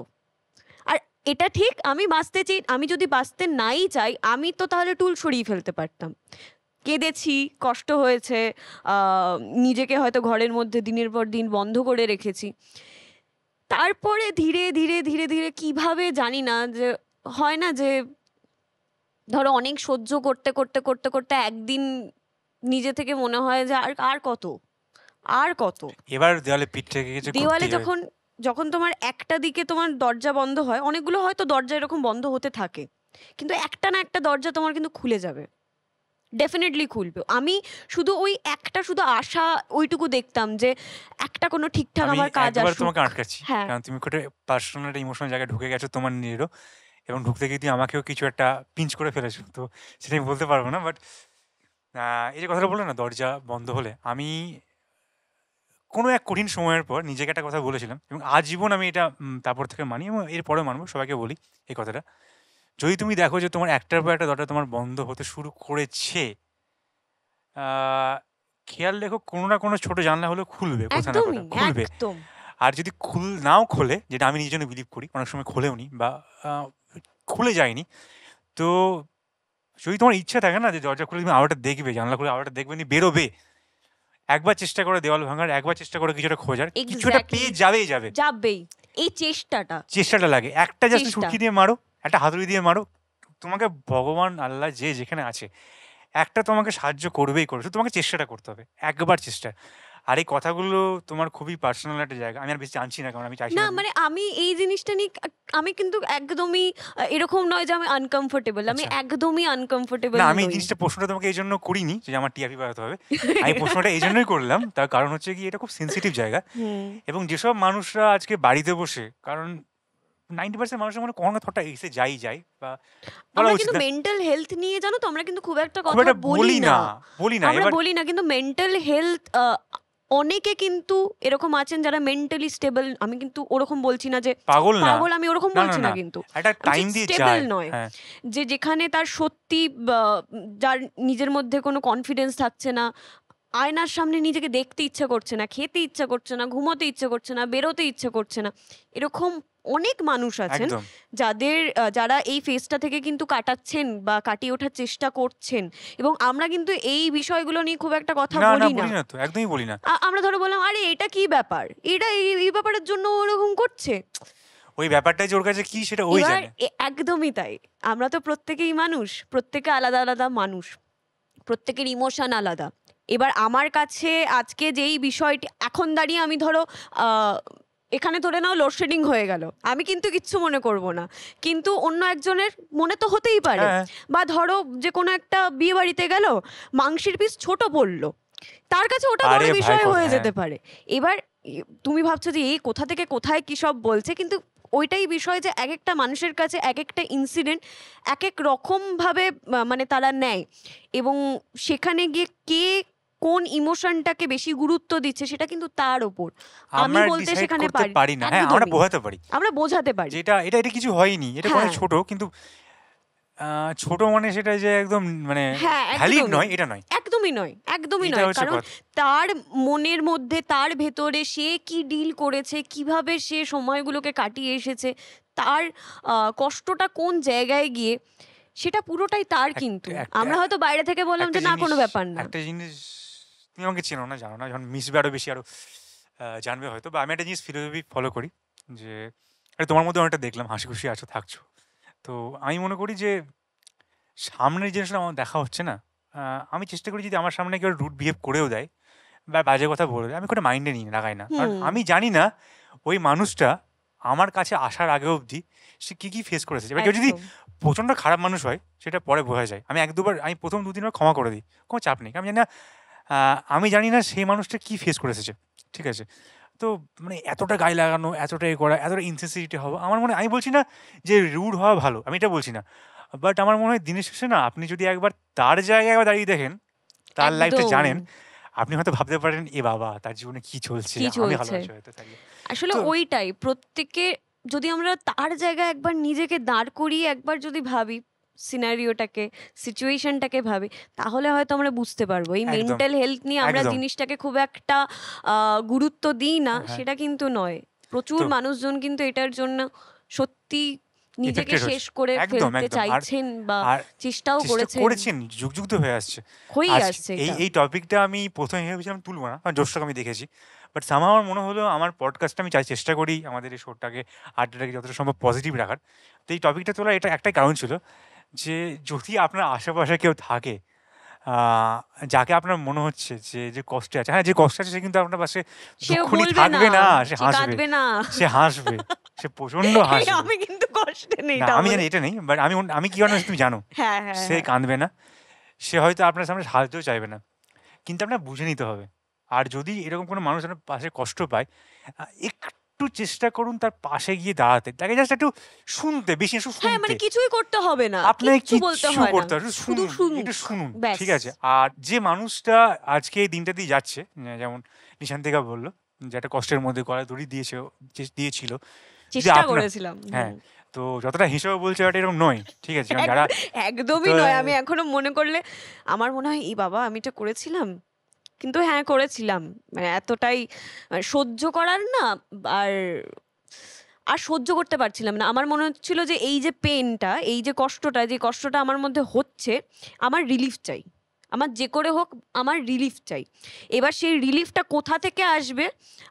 আর এটা ঠিক আমি বাঁচতে চাই আমি যদি বাঁচতে নাই চাই আমি তো তাহলে টুল সরিয়ে ফেলতে পারতাম কেঁদেছি কষ্ট হয়েছে নিজেকে হয়তো ঘরের মধ্যে দিনের পর দিন বন্ধ করে রেখেছি তারপরে ধীরে ধীরে ধীরে ধীরে কিভাবে জানি না যে হয় না যে ধরো অনেক সহ্য করতে করতে করতে করতে একদিন নিজে থেকে মনে হয় যে আর আর কত আর কত এবার দেওয়ালে পিঠে দেওয়ালে যখন যখন তোমার একটা দিকে তোমার দরজা বন্ধ হয় অনেকগুলো হয়তো দরজা এরকম বন্ধ হতে থাকে কিন্তু একটা না একটা দরজা তোমার কিন্তু খুলে যাবে ডেফিনেটলি খুলবে আমি শুধু ওই একটা শুধু আশা ওইটুকু দেখতাম যে একটা কোনো ঠিকঠাক আমার কাজ আসবে তোমাকে আটকাচ্ছি হ্যাঁ। কারণ তুমি কোটে পার্সোনাল একটা ইমোশনাল জায়গায় ঢুকে গেছো তোমার নিজেরও এবং ঢুকতে গিয়ে তুমি আমাকেও কিছু একটা পিঞ্চ করে ফেলেছো তো সেটা আমি বলতে পারবো না বাট এই যে কথাটা বললো না দরজা বন্ধ হলে আমি কোনো এক কঠিন সময়ের পর নিজেকে একটা কথা বলেছিলাম এবং আজীবন আমি এটা তারপর থেকে মানি এবং এরপরেও মানবো সবাইকে বলি এই কথাটা যদি তুমি দেখো যে তোমার একটার পর একটা দরজা তোমার বন্ধ হতে শুরু করেছে খেয়াল রেখো কোনো না কোনো ছোট জানলা হলে খুলবে খুলবে আর যদি খুল নাও খোলে যেটা আমি নিজের জন্য বিলিভ করি অনেক সময় খোলেও নি বা খুলে যায়নি তো যদি তোমার ইচ্ছা থাকে না যে দরজা খুলে তুমি আওয়াটা দেখবে জানলা খুলে আওয়াটা দেখবে বেরোবে একবার চেষ্টা করে দেওয়াল ভাঙার একবার চেষ্টা করে কিছুটা খোঁজার কিছুটা পেয়ে যাবেই যাবে যাবেই এই চেষ্টাটা চেষ্টাটা লাগে একটা জাস্ট ছুটি দিয়ে মারো একটা হাতুড়ি দিয়ে মারো তোমাকে ভগবান আল্লাহ যে যেখানে আছে একটা তোমাকে সাহায্য করবেই করবে তোমাকে চেষ্টাটা করতে হবে একবার চেষ্টা আর এই কথাগুলো তোমার খুবই পার্সোনাল একটা জায়গা আমি আর বেশি জানছি না কারণ আমি চাইছি না মানে আমি এই জিনিসটা নিয়ে আমি কিন্তু একদমই এরকম নয় যে আমি আনকমফোর্টেবল আমি আচ্ছা। একদমই আনকমফোর্টেবল না আমি এই জিনিসটা প্রশ্নটা তোমাকে এই জন্য করিনি যে আমার টিআরপি বাড়াতে হবে আমি প্রশ্নটা এই জন্যই করলাম তার কারণ হচ্ছে কি এটা খুব সেন্সিটিভ জায়গা এবং যেসব মানুষরা আজকে বাড়িতে বসে কারণ নাইনটি পার্সেন্ট মানুষের মনে কোনো থটটা এসে যাই বা আমরা কিন্তু মেন্টাল হেলথ নিয়ে জানো তো আমরা কিন্তু খুব একটা কথা বলি না বলি না আমরা বলি না কিন্তু মেন্টাল হেলথ অনেকে কিন্তু এরকম আছেন যারা মেন্টালি স্টেবল আমি কিন্তু ওরকম বলছি না যে পাগল না পাগল আমি ওরকম বলছি না কিন্তু একটা টাইম দিয়ে স্টেবল নয় হ্যাঁ। যে যেখানে তার সত্যি যার নিজের মধ্যে কোনো কনফিডেন্স থাকছে না আয়নার সামনে নিজেকে দেখতে ইচ্ছা করছে না খেতে ইচ্ছা করছে না ঘুমোতে ইচ্ছা করছে না বেরোতে ইচ্ছা করছে না এরকম অনেক মানুষ আছেন যাদের যারা এই ফেসটা থেকে কিন্তু কাটাচ্ছেন বা কাটিয়ে ওঠার চেষ্টা করছেন এবং আমরা কিন্তু এই বিষয়গুলো নিয়ে খুব একটা কথা বলি না একদমই বলি না আমরা ধরো বললাম আরে এটা কি ব্যাপার এটা এই ব্যাপারের জন্য ওরকম করছে ওই ব্যাপারটাই কাছে কি সেটা ওই জানে একদমই তাই আমরা তো প্রত্যেকেই মানুষ প্রত্যেকে আলাদা আলাদা মানুষ প্রত্যেকের ইমোশন আলাদা এবার আমার কাছে আজকে যেই বিষয়টি এখন দাঁড়িয়ে আমি ধরো এখানে ধরে নাও লোডশেডিং হয়ে গেল আমি কিন্তু কিচ্ছু মনে করব না কিন্তু অন্য একজনের মনে তো হতেই পারে হ্যাঁ। বা ধরো যে কোনো একটা বিয়ে বাড়িতে গেল মাংসের পিস ছোট পড়লো তার কাছে ওটা বড় বিষয় হয়ে যেতে পারে এবার তুমি ভাবছো যে এই কোথা থেকে কোথায় কি সব বলছে কিন্তু ওইটাই বিষয় যে এক একটা মানুষের কাছে এক একটা ইনসিডেন্ট এক এক রকমভাবে মানে তারা নেয় এবং সেখানে গিয়ে কে কোন ইমোশনটাকে বেশি গুরুত্ব দিচ্ছে সেটা কিন্তু তার ওপর আমি বলতে সেখানে পারি না হ্যাঁ আমরা বোঝাতে পারি আমরা বোঝাতে পারি যেটা এটা এটা কিছু হয়নি এটা অনেক হ্যাঁ। ছোট কিন্তু ছোট মানে সেটা যে একদম মানে খালি হ্যাঁ, নয় এটা নয় একদমই নয় একদমই নয় কারণ তার মনের মধ্যে তার ভেতরে সে কি ডিল করেছে কিভাবে সে সময়গুলোকে কাটিয়ে এসেছে তার কষ্টটা কোন জায়গায় গিয়ে সেটা পুরোটাই তার কিন্তু আমরা হয়তো বাইরে থেকে বললাম যে না কোনো ব্যাপার না একটা জিনিস তুমি আমাকে চেনো না জানো না যখন মিশবে আরও বেশি আরও জানবে হয়তো বা আমি একটা জিনিস ফিলোসফি ফলো করি যে আরে তোমার মধ্যে অনেকটা দেখলাম হাসি খুশি আছো থাকছো তো আমি মনে করি যে সামনের জিনিসটা আমার দেখা হচ্ছে না আমি চেষ্টা করি যদি আমার সামনে কেউ রুট বিহেভ করেও দেয় বা বাজে কথা বলে দেয় আমি কোনো মাইন্ডে নিয়ে লাগাই না কারণ আমি জানি না ওই মানুষটা আমার কাছে আসার আগে অবধি সে কী কী ফেস করেছে এবার কেউ যদি প্রচণ্ড খারাপ মানুষ হয় সেটা পরে বোঝা যায় আমি এক দুবার আমি প্রথম দুদিনবার ক্ষমা করে দিই কোনো চাপ নেই আমি জানি না আমি জানি না সেই মানুষটা কি ফেস করে এসেছে ঠিক আছে তো মানে এতটা গায়ে লাগানো এতটা এ করা এতটা ইনসেন্সিটিভিটি হওয়া আমার মনে আমি বলছি না যে রুড হওয়া ভালো আমি এটা বলছি না বাট আমার মনে হয় দিনের শেষে না আপনি যদি একবার তার জায়গায় একবার দাঁড়িয়ে দেখেন তার লাইফটা জানেন আপনি হয়তো ভাবতে পারেন এ বাবা তার জীবনে কি চলছে আসলে ওইটাই প্রত্যেকে যদি আমরা তার জায়গায় একবার নিজেকে দাঁড় করিয়ে একবার যদি ভাবি সিনারিওটাকে সিচুয়েশনটাকে ভাবি তাহলে হয়তো আমরা বুঝতে পারবো এই মেন্টাল হেলথ নিয়ে আমরা জিনিসটাকে খুব একটা গুরুত্ব দিই না হ্যাঁ। সেটা কিন্তু নয় প্রচুর মানুষজন কিন্তু এটার জন্য সত্যি নিজেকে শেষ করে ফেলতে চাইছেন বা চেষ্টাও করেছেন করেছেন যুগ যুগ তো হয়ে আসছে হয়ে আসছে এই এই টপিকটা আমি প্রথমে ভেবেছিলাম তুলবো না কারণ জোশটাকে আমি দেখেছি বাট সামা আমার মনে হলো আমার পডকাস্টটা আমি চাই চেষ্টা করি আমাদের এই শোটাকে আড্ডাটাকে যতটা সম্ভব পজিটিভ রাখার তো এই টপিকটা তোলার এটা একটাই কারণ ছিল যে যদি আপনার আশেপাশে কেউ থাকে যাকে আপনার মনে হচ্ছে যে যে কষ্টে আছে হ্যাঁ যে কষ্ট আছে সে কিন্তু আপনার পাশে থাকবে না সে হাসবে সে হাসবে সে প্রচন্ড হাসবে আমি কিন্তু কষ্টে নেই আমি জানি এটা নেই বাট আমি আমি কি তুমি জানো হ্যাঁ, হ্যাঁ, সে হ্যাঁ। কাঁদবে না সে হয়তো আপনার সামনে সাহায্যও চাইবে না কিন্তু আপনার বুঝে নিতে হবে আর যদি এরকম কোনো মানুষ আপনার পাশে কষ্ট পায় একটু একটু চেষ্টা করুন তার পাশে গিয়ে দাঁড়াতে তাকে জাস্ট একটু শুনতে বেশি একটু হ্যাঁ মানে কিছুই করতে হবে না আপনাকে কি কিছু বলতে হয় করতে হবে শুধু শুনুন শুনুন। একটু শুনুন ঠিক আছে আর যে মানুষটা আজকে এই দিনটা দিয়ে যাচ্ছে যেমন যেমন নিশান্তিকা বললো যে একটা কষ্টের মধ্যে গলা দড়ি দিয়েছে দিয়েছিল চেষ্টা করেছিলাম হ্যাঁ তো যতটা হিসাবে বলছে ওটা এরকম নয় ঠিক আছে যারা একদমই নয় আমি এখনো মনে করলে আমার মনে হয় এই বাবা আমি এটা করেছিলাম কিন্তু হ্যাঁ করেছিলাম মানে এতটাই মানে সহ্য করার না আর আর সহ্য করতে পারছিলাম না আমার মনে হচ্ছিল যে এই যে পেনটা এই যে কষ্টটা যে কষ্টটা আমার মধ্যে হচ্ছে আমার রিলিফ চাই আমার যে করে হোক আমার রিলিফ চাই এবার সেই রিলিফটা কোথা থেকে আসবে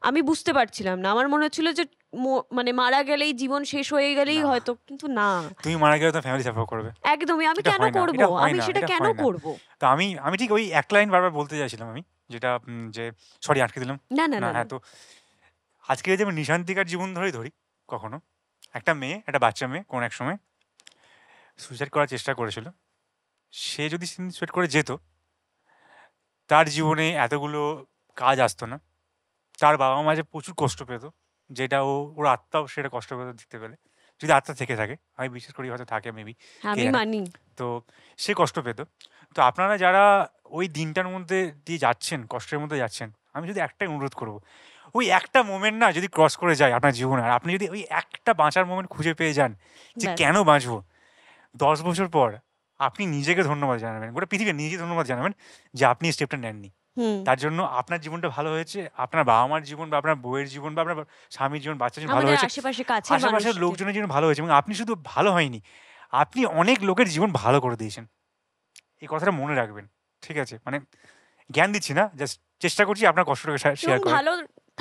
আমি বুঝতে পারছিলাম না আমার মনে হচ্ছিল যে মানে মারা গেলেই জীবন শেষ হয়ে গেলেই হয়তো কিন্তু না তুমি মারা গেলে তো ফ্যামিলি সাপোর্ট করবে একদমই আমি কেন করব আমি সেটা কেন করব তো আমি আমি ঠিক ওই এক লাইন বারবার বলতে চাইছিলাম আমি যেটা যে সরি আটকে দিলাম না না হ্যাঁ তো আজকে যদি আমি নিশান্তিকার জীবন ধরেই ধরি কখনো একটা মেয়ে একটা বাচ্চা মেয়ে কোন এক সময় সুইসাইড করার চেষ্টা করেছিল সে যদি সুইসাইড করে যেত তার জীবনে এতগুলো কাজ আসতো না তার বাবা মা যে প্রচুর কষ্ট পেত যেটা ও ওর আত্মাও সেটা কষ্ট পেত দেখতে পেলে যদি আত্মা থেকে থাকে আমি বিশ্বাস করি হয়তো থাকে মেবি তো সে কষ্ট পেত তো আপনারা যারা ওই দিনটার মধ্যে দিয়ে যাচ্ছেন কষ্টের মধ্যে যাচ্ছেন আমি যদি একটাই অনুরোধ করব ওই একটা মোমেন্ট না যদি ক্রস করে যায় আপনার জীবনে আর আপনি যদি ওই একটা বাঁচার মোমেন্ট খুঁজে পেয়ে যান যে কেন বাঁচবো দশ বছর পর আপনি নিজেকে ধন্যবাদ জানাবেন গোটা পৃথিবীর নিজেকে ধন্যবাদ জানাবেন যে আপনি স্টেপটা নেননি তার জন্য আপনার জীবনটা ভালো হয়েছে আপনার বাবা মার জীবন বা আপনার বউয়ের জীবন বা আপনার স্বামীর জীবন বাচ্চার জীবন ভালো হয়েছে আশেপাশের লোকজনের জীবন ভালো হয়েছে এবং আপনি শুধু ভালো হয়নি আপনি অনেক লোকের জীবন ভালো করে দিয়েছেন এই কথাটা মনে রাখবেন ঠিক আছে মানে জ্ঞান দিচ্ছি না জাস্ট চেষ্টা করছি আপনার কষ্টটাকে শেয়ার করার ভালো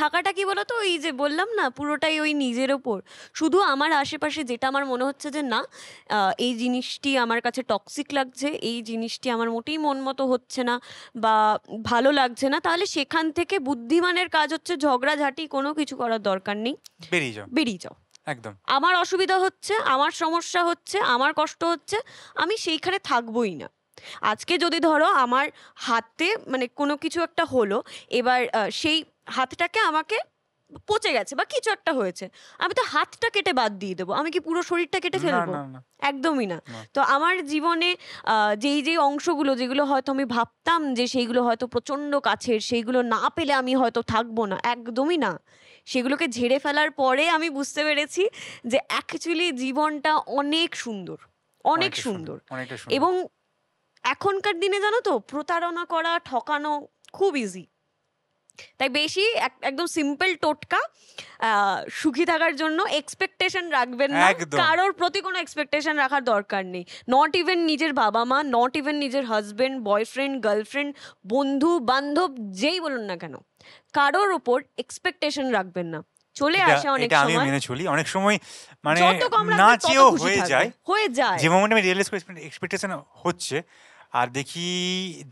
থাকাটা কি বলতো ওই যে বললাম না পুরোটাই ওই নিজের ওপর শুধু আমার আশেপাশে যেটা আমার মনে হচ্ছে যে না এই জিনিসটি আমার কাছে টক্সিক লাগছে এই জিনিসটি আমার মোটেই মন মতো হচ্ছে না বা ভালো লাগছে না তাহলে সেখান থেকে বুদ্ধিমানের কাজ হচ্ছে ঝগড়াঝাটি কোনো কিছু করার দরকার নেই বেরিয়ে যাও বেরিয়ে যাও একদম আমার অসুবিধা হচ্ছে আমার সমস্যা হচ্ছে আমার কষ্ট হচ্ছে আমি সেইখানে থাকবোই না আজকে যদি ধরো আমার হাতে মানে কোনো কিছু একটা হলো এবার সেই হাতটাকে আমাকে পচে গেছে বা কিছু একটা হয়েছে আমি তো হাতটা কেটে বাদ দিয়ে দেবো আমি কি পুরো শরীরটা কেটে ফেলবো একদমই না তো আমার জীবনে যেই যেই অংশগুলো যেগুলো হয়তো আমি ভাবতাম যে সেইগুলো হয়তো প্রচণ্ড কাছের সেইগুলো না পেলে আমি হয়তো থাকবো না একদমই না সেগুলোকে ঝেড়ে ফেলার পরে আমি বুঝতে পেরেছি যে অ্যাকচুয়ালি জীবনটা অনেক সুন্দর অনেক সুন্দর এবং এখনকার দিনে জানো তো প্রতারণা করা ঠকানো খুব ইজি তাই বেশি একদম সিম্পল টোটকা সুখী থাকার জন্য এক্সপেকটেশন রাখবেন না কারোর প্রতি কোনো এক্সপেকটেশন রাখার দরকার নেই নট ইভেন নিজের বাবা মা নট ইভেন নিজের হাজবেন্ড বয়ফ্রেন্ড গার্লফ্রেন্ড বন্ধু বান্ধব যেই বলুন না কেন কারোর ওপর এক্সপেকটেশন রাখবেন না চলে আসে অনেক সময় মেনে চলি অনেক সময় মানে না হয়ে যায় হয়ে যায় যে মোমেন্টে আমি রিয়েলাইজ করি এক্সপেকটেশন হচ্ছে আর দেখি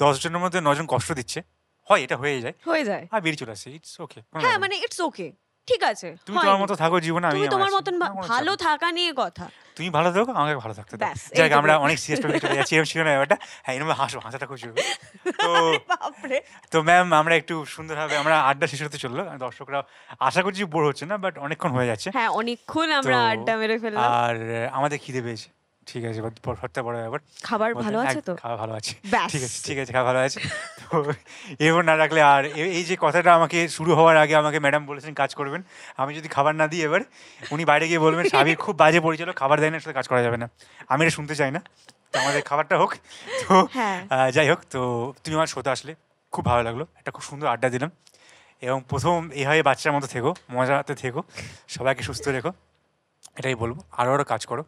দশজনের মধ্যে নজন কষ্ট দিচ্ছে হয় এটা হয়ে যায় হয়ে যায় আর হ্যাঁ, বেরিয়ে চলে আসে ইটস ওকে হ্যাঁ মানে ইটস ওকে ঠিক আছে তুমি তোমার মতো থাকো জীবনে আমি তোমার মতন ভালো থাকা নিয়ে কথা তুমি ভালো থাকো আমাকে ভালো থাকতে দাও যাই আমরা অনেক সিরিয়াস টপিক চলে যাচ্ছি এরকম না এটা হ্যাঁ এরম হাসো হাসাটা খুশি হবে তো তো ম্যাম আমরা একটু সুন্দরভাবে আমরা আড্ডা শেষ হতে চললো দর্শকরা আশা করছি বোর হচ্ছে না বাট অনেকক্ষণ হয়ে যাচ্ছে হ্যাঁ অনেকক্ষণ আমরা আড্ডা মেরে ফেললাম আর আমাদের খিদে পেয়েছে ঠিক আছে এবার ভর্তা বড় ব্যাপার খাবার ভালো আছে তো খাওয়া ভালো আছে ঠিক আছে ঠিক আছে খাওয়া ভালো আছে এবার না রাখলে আর এই যে কথাটা আমাকে শুরু হওয়ার আগে আমাকে ম্যাডাম বলেছেন কাজ করবেন আমি যদি খাবার না দিই এবার উনি বাইরে গিয়ে বলবেন স্বামীর খুব বাজে পরিচালক খাবার দেয় না সাথে কাজ করা যাবে না আমি এটা শুনতে চাই না আমাদের খাবারটা হোক তো হ্যাঁ। যাই হোক তো তুমি আমার শোতে আসলে খুব ভালো লাগলো একটা খুব সুন্দর আড্ডা দিলাম এবং প্রথম এভাবে বাচ্চার মতো থেকো মজাতে থেকো সবাইকে সুস্থ রেখো এটাই বলবো আরও আরও কাজ করো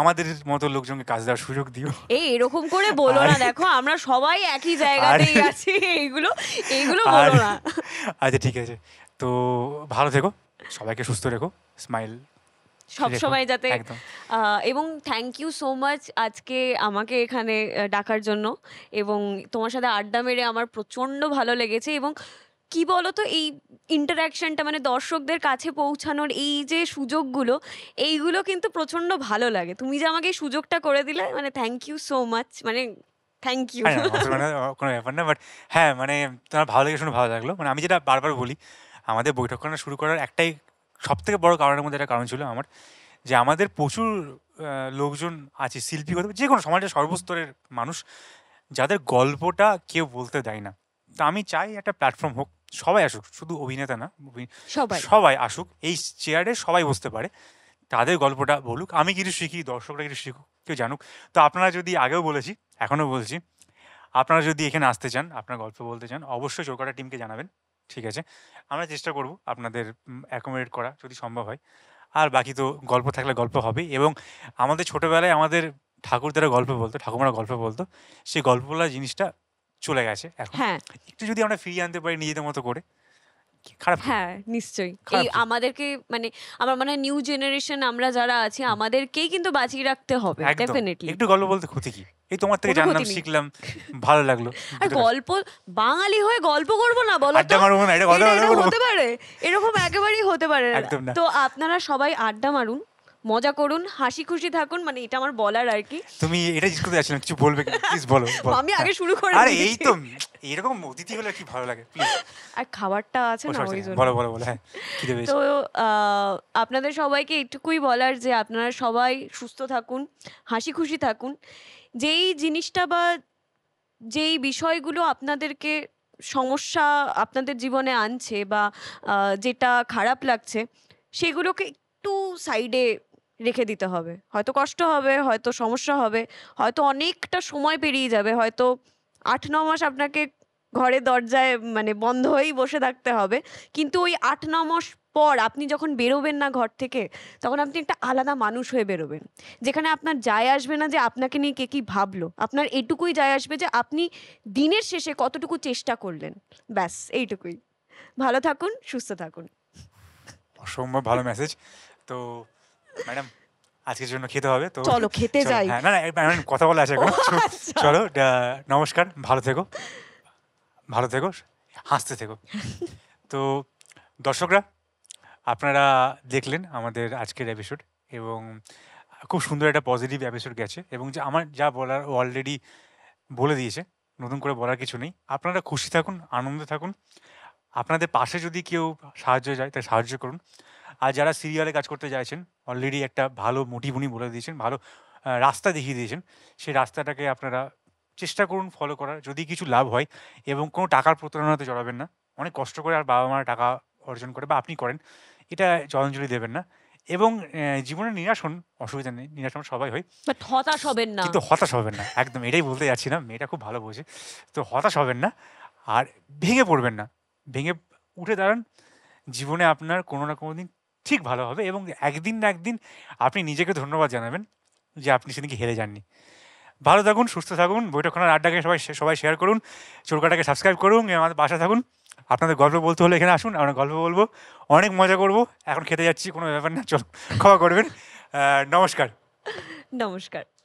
আমাদের মতো লোকজনকে কাজ দেওয়ার সুযোগ দিও এই এরকম করে বলো না দেখো আমরা সবাই একই জায়গাতেই আছি এইগুলো এইগুলো বলো না আচ্ছা ঠিক আছে তো ভালো থেকো সবাইকে সুস্থ রেখো স্মাইল সবসময় যাতে এবং থ্যাংক ইউ সো মাচ আজকে আমাকে এখানে ডাকার জন্য এবং তোমার সাথে আড্ডা মেরে আমার প্রচণ্ড ভালো লেগেছে এবং কি বলতো এই ইন্টারাকশনটা মানে দর্শকদের কাছে পৌঁছানোর এই যে সুযোগগুলো এইগুলো কিন্তু প্রচণ্ড ভালো লাগে তুমি যে আমাকে এই সুযোগটা করে দিলে মানে থ্যাংক ইউ সো মাচ মানে থ্যাংক ইউ মানে, কোনো ব্যাপার না বাট হ্যাঁ মানে তোমার ভালো লেগে শুনে ভালো লাগলো মানে আমি যেটা বারবার বলি আমাদের বৈঠকখানা শুরু করার একটাই সব থেকে বড় কারণের মধ্যে একটা কারণ ছিল আমার যে আমাদের প্রচুর লোকজন আছে শিল্পী যে কোনো সমাজের সর্বস্তরের মানুষ যাদের গল্পটা কেউ বলতে দেয় না তো আমি চাই একটা প্ল্যাটফর্ম হোক সবাই আসুক শুধু অভিনেতা না সবাই আসুক এই চেয়ারে সবাই বসতে পারে তাদের গল্পটা বলুক আমি কিছু শিখি দর্শকরা কিছু শিখুক কেউ জানুক তো আপনারা যদি আগেও বলেছি এখনও বলছি আপনারা যদি এখানে আসতে চান আপনার গল্প বলতে চান অবশ্যই চোরকাটা টিমকে জানাবেন ঠিক আছে আমরা চেষ্টা করব আপনাদের অ্যাকোমোডেট করা যদি সম্ভব হয় আর বাকি তো গল্প থাকলে গল্প হবে এবং আমাদের ছোটোবেলায় আমাদের ঠাকুরদারা গল্প বলতো ঠাকুমারা গল্প বলতো সেই গল্প বলার জিনিসটা চলে গেছে এখন হ্যাঁ। একটু যদি আমরা ফিরিয়ে আনতে পারি নিজেদের মতো করে খারাপ হ্যাঁ নিশ্চয়ই এই আমাদেরকে মানে আমার মনে হয় নিউ জেনারেশন আমরা যারা আছি আমাদেরকেই কিন্তু বাঁচিয়ে রাখতে হবে ডেফিনেটলি একটু গল্প বলতে ক্ষতি কি এই তোমার থেকে জানলাম শিখলাম ভালো লাগলো <laughs> আর গল্প বাঙালি হয়ে গল্প করব না বলো আড্ডা মারবো না এটা হতে পারে এরকম একেবারেই হতে পারে তো আপনারা সবাই আড্ডা মারুন মজা করুন হাসি খুশি থাকুন মানে এটা আমার বলার আর কি তুমি এটা জিজ্ঞেস করতে যাচ্ছিলাম কিছু বলবে প্লিজ <laughs> বলো আমি আগে শুরু করে আরে এই তো এরকম অতিথি হলে কি ভালো লাগে প্লিজ আর খাবারটা আছে না oh, ওই জন্য বলো বলো বলো হ্যাঁ তো আপনাদের সবাইকে একটুকুই বলার যে আপনারা সবাই সুস্থ থাকুন হাসি খুশি থাকুন যেই জিনিসটা বা যেই বিষয়গুলো আপনাদেরকে সমস্যা আপনাদের জীবনে আনছে বা যেটা খারাপ লাগছে সেগুলোকে একটু সাইডে রেখে দিতে হবে হয়তো কষ্ট হবে হয়তো সমস্যা হবে হয়তো অনেকটা সময় পেরিয়ে যাবে হয়তো আট ন মাস আপনাকে ঘরে দরজায় মানে বন্ধ হয়েই বসে থাকতে হবে কিন্তু ওই আট ন মাস পর আপনি যখন বেরোবেন না ঘর থেকে তখন আপনি একটা আলাদা মানুষ হয়ে বেরোবেন যেখানে আপনার যায় আসবে না যে আপনাকে নিয়ে কে কি ভাবলো আপনার এটুকুই যায় আসবে যে আপনি দিনের শেষে কতটুকু চেষ্টা করলেন ব্যাস এইটুকুই ভালো থাকুন সুস্থ থাকুন অসম্ভব ভালো মেসেজ তো ম্যাডাম আজকের জন্য খেতে হবে তো চলো খেতে যাই হ্যাঁ, না না কথা বলা আছে আচ্ছা। চলো নমস্কার ভালো থেকো ভালো থেকো হাসতে থেকো তো দর্শকরা আপনারা দেখলেন আমাদের আজকের এপিসোড এবং খুব সুন্দর একটা পজিটিভ এপিসোড গেছে এবং যে আমার যা বলার অলরেডি বলে দিয়েছে নতুন করে বলার কিছু নেই আপনারা খুশি থাকুন আনন্দে থাকুন আপনাদের পাশে যদি কেউ সাহায্য যায় তাই সাহায্য করুন আর যারা সিরিয়ালে কাজ করতে চাইছেন অলরেডি একটা ভালো মোটিভ উনি বলে দিয়েছেন ভালো রাস্তা দেখিয়ে দিয়েছেন সেই রাস্তাটাকে আপনারা চেষ্টা করুন ফলো করার যদি কিছু লাভ হয় এবং কোনো টাকার প্রতারণাতে জড়াবেন না অনেক কষ্ট করে আর বাবা মারা টাকা অর্জন করে বা আপনি করেন এটা জলাঞ্জলি দেবেন না এবং জীবনে নিরাসন অসুবিধা নেই নিরাসন সবাই হয় হতাশ হবেন না কিন্তু হতাশ হবেন না একদম এটাই বলতে যাচ্ছি না মেয়েটা খুব ভালো বোঝে তো হতাশ হবেন না আর ভেঙে পড়বেন না ভেঙে উঠে দাঁড়ান জীবনে আপনার কোনো না কোনো দিন ঠিক ভালো হবে এবং একদিন না একদিন আপনি নিজেকে ধন্যবাদ জানাবেন যে আপনি সেদিনকে হেরে যাননি ভালো থাকুন সুস্থ থাকুন খোনার আড্ডাকে সবাই সবাই শেয়ার করুন চোরকাটাকে সাবস্ক্রাইব করুন আমাদের বাসা থাকুন আপনাদের গল্প বলতে হলে এখানে আসুন আমরা গল্প বলবো অনেক মজা করব এখন খেতে যাচ্ছি কোনো ব্যাপার না চলো খাওয়া করবেন নমস্কার নমস্কার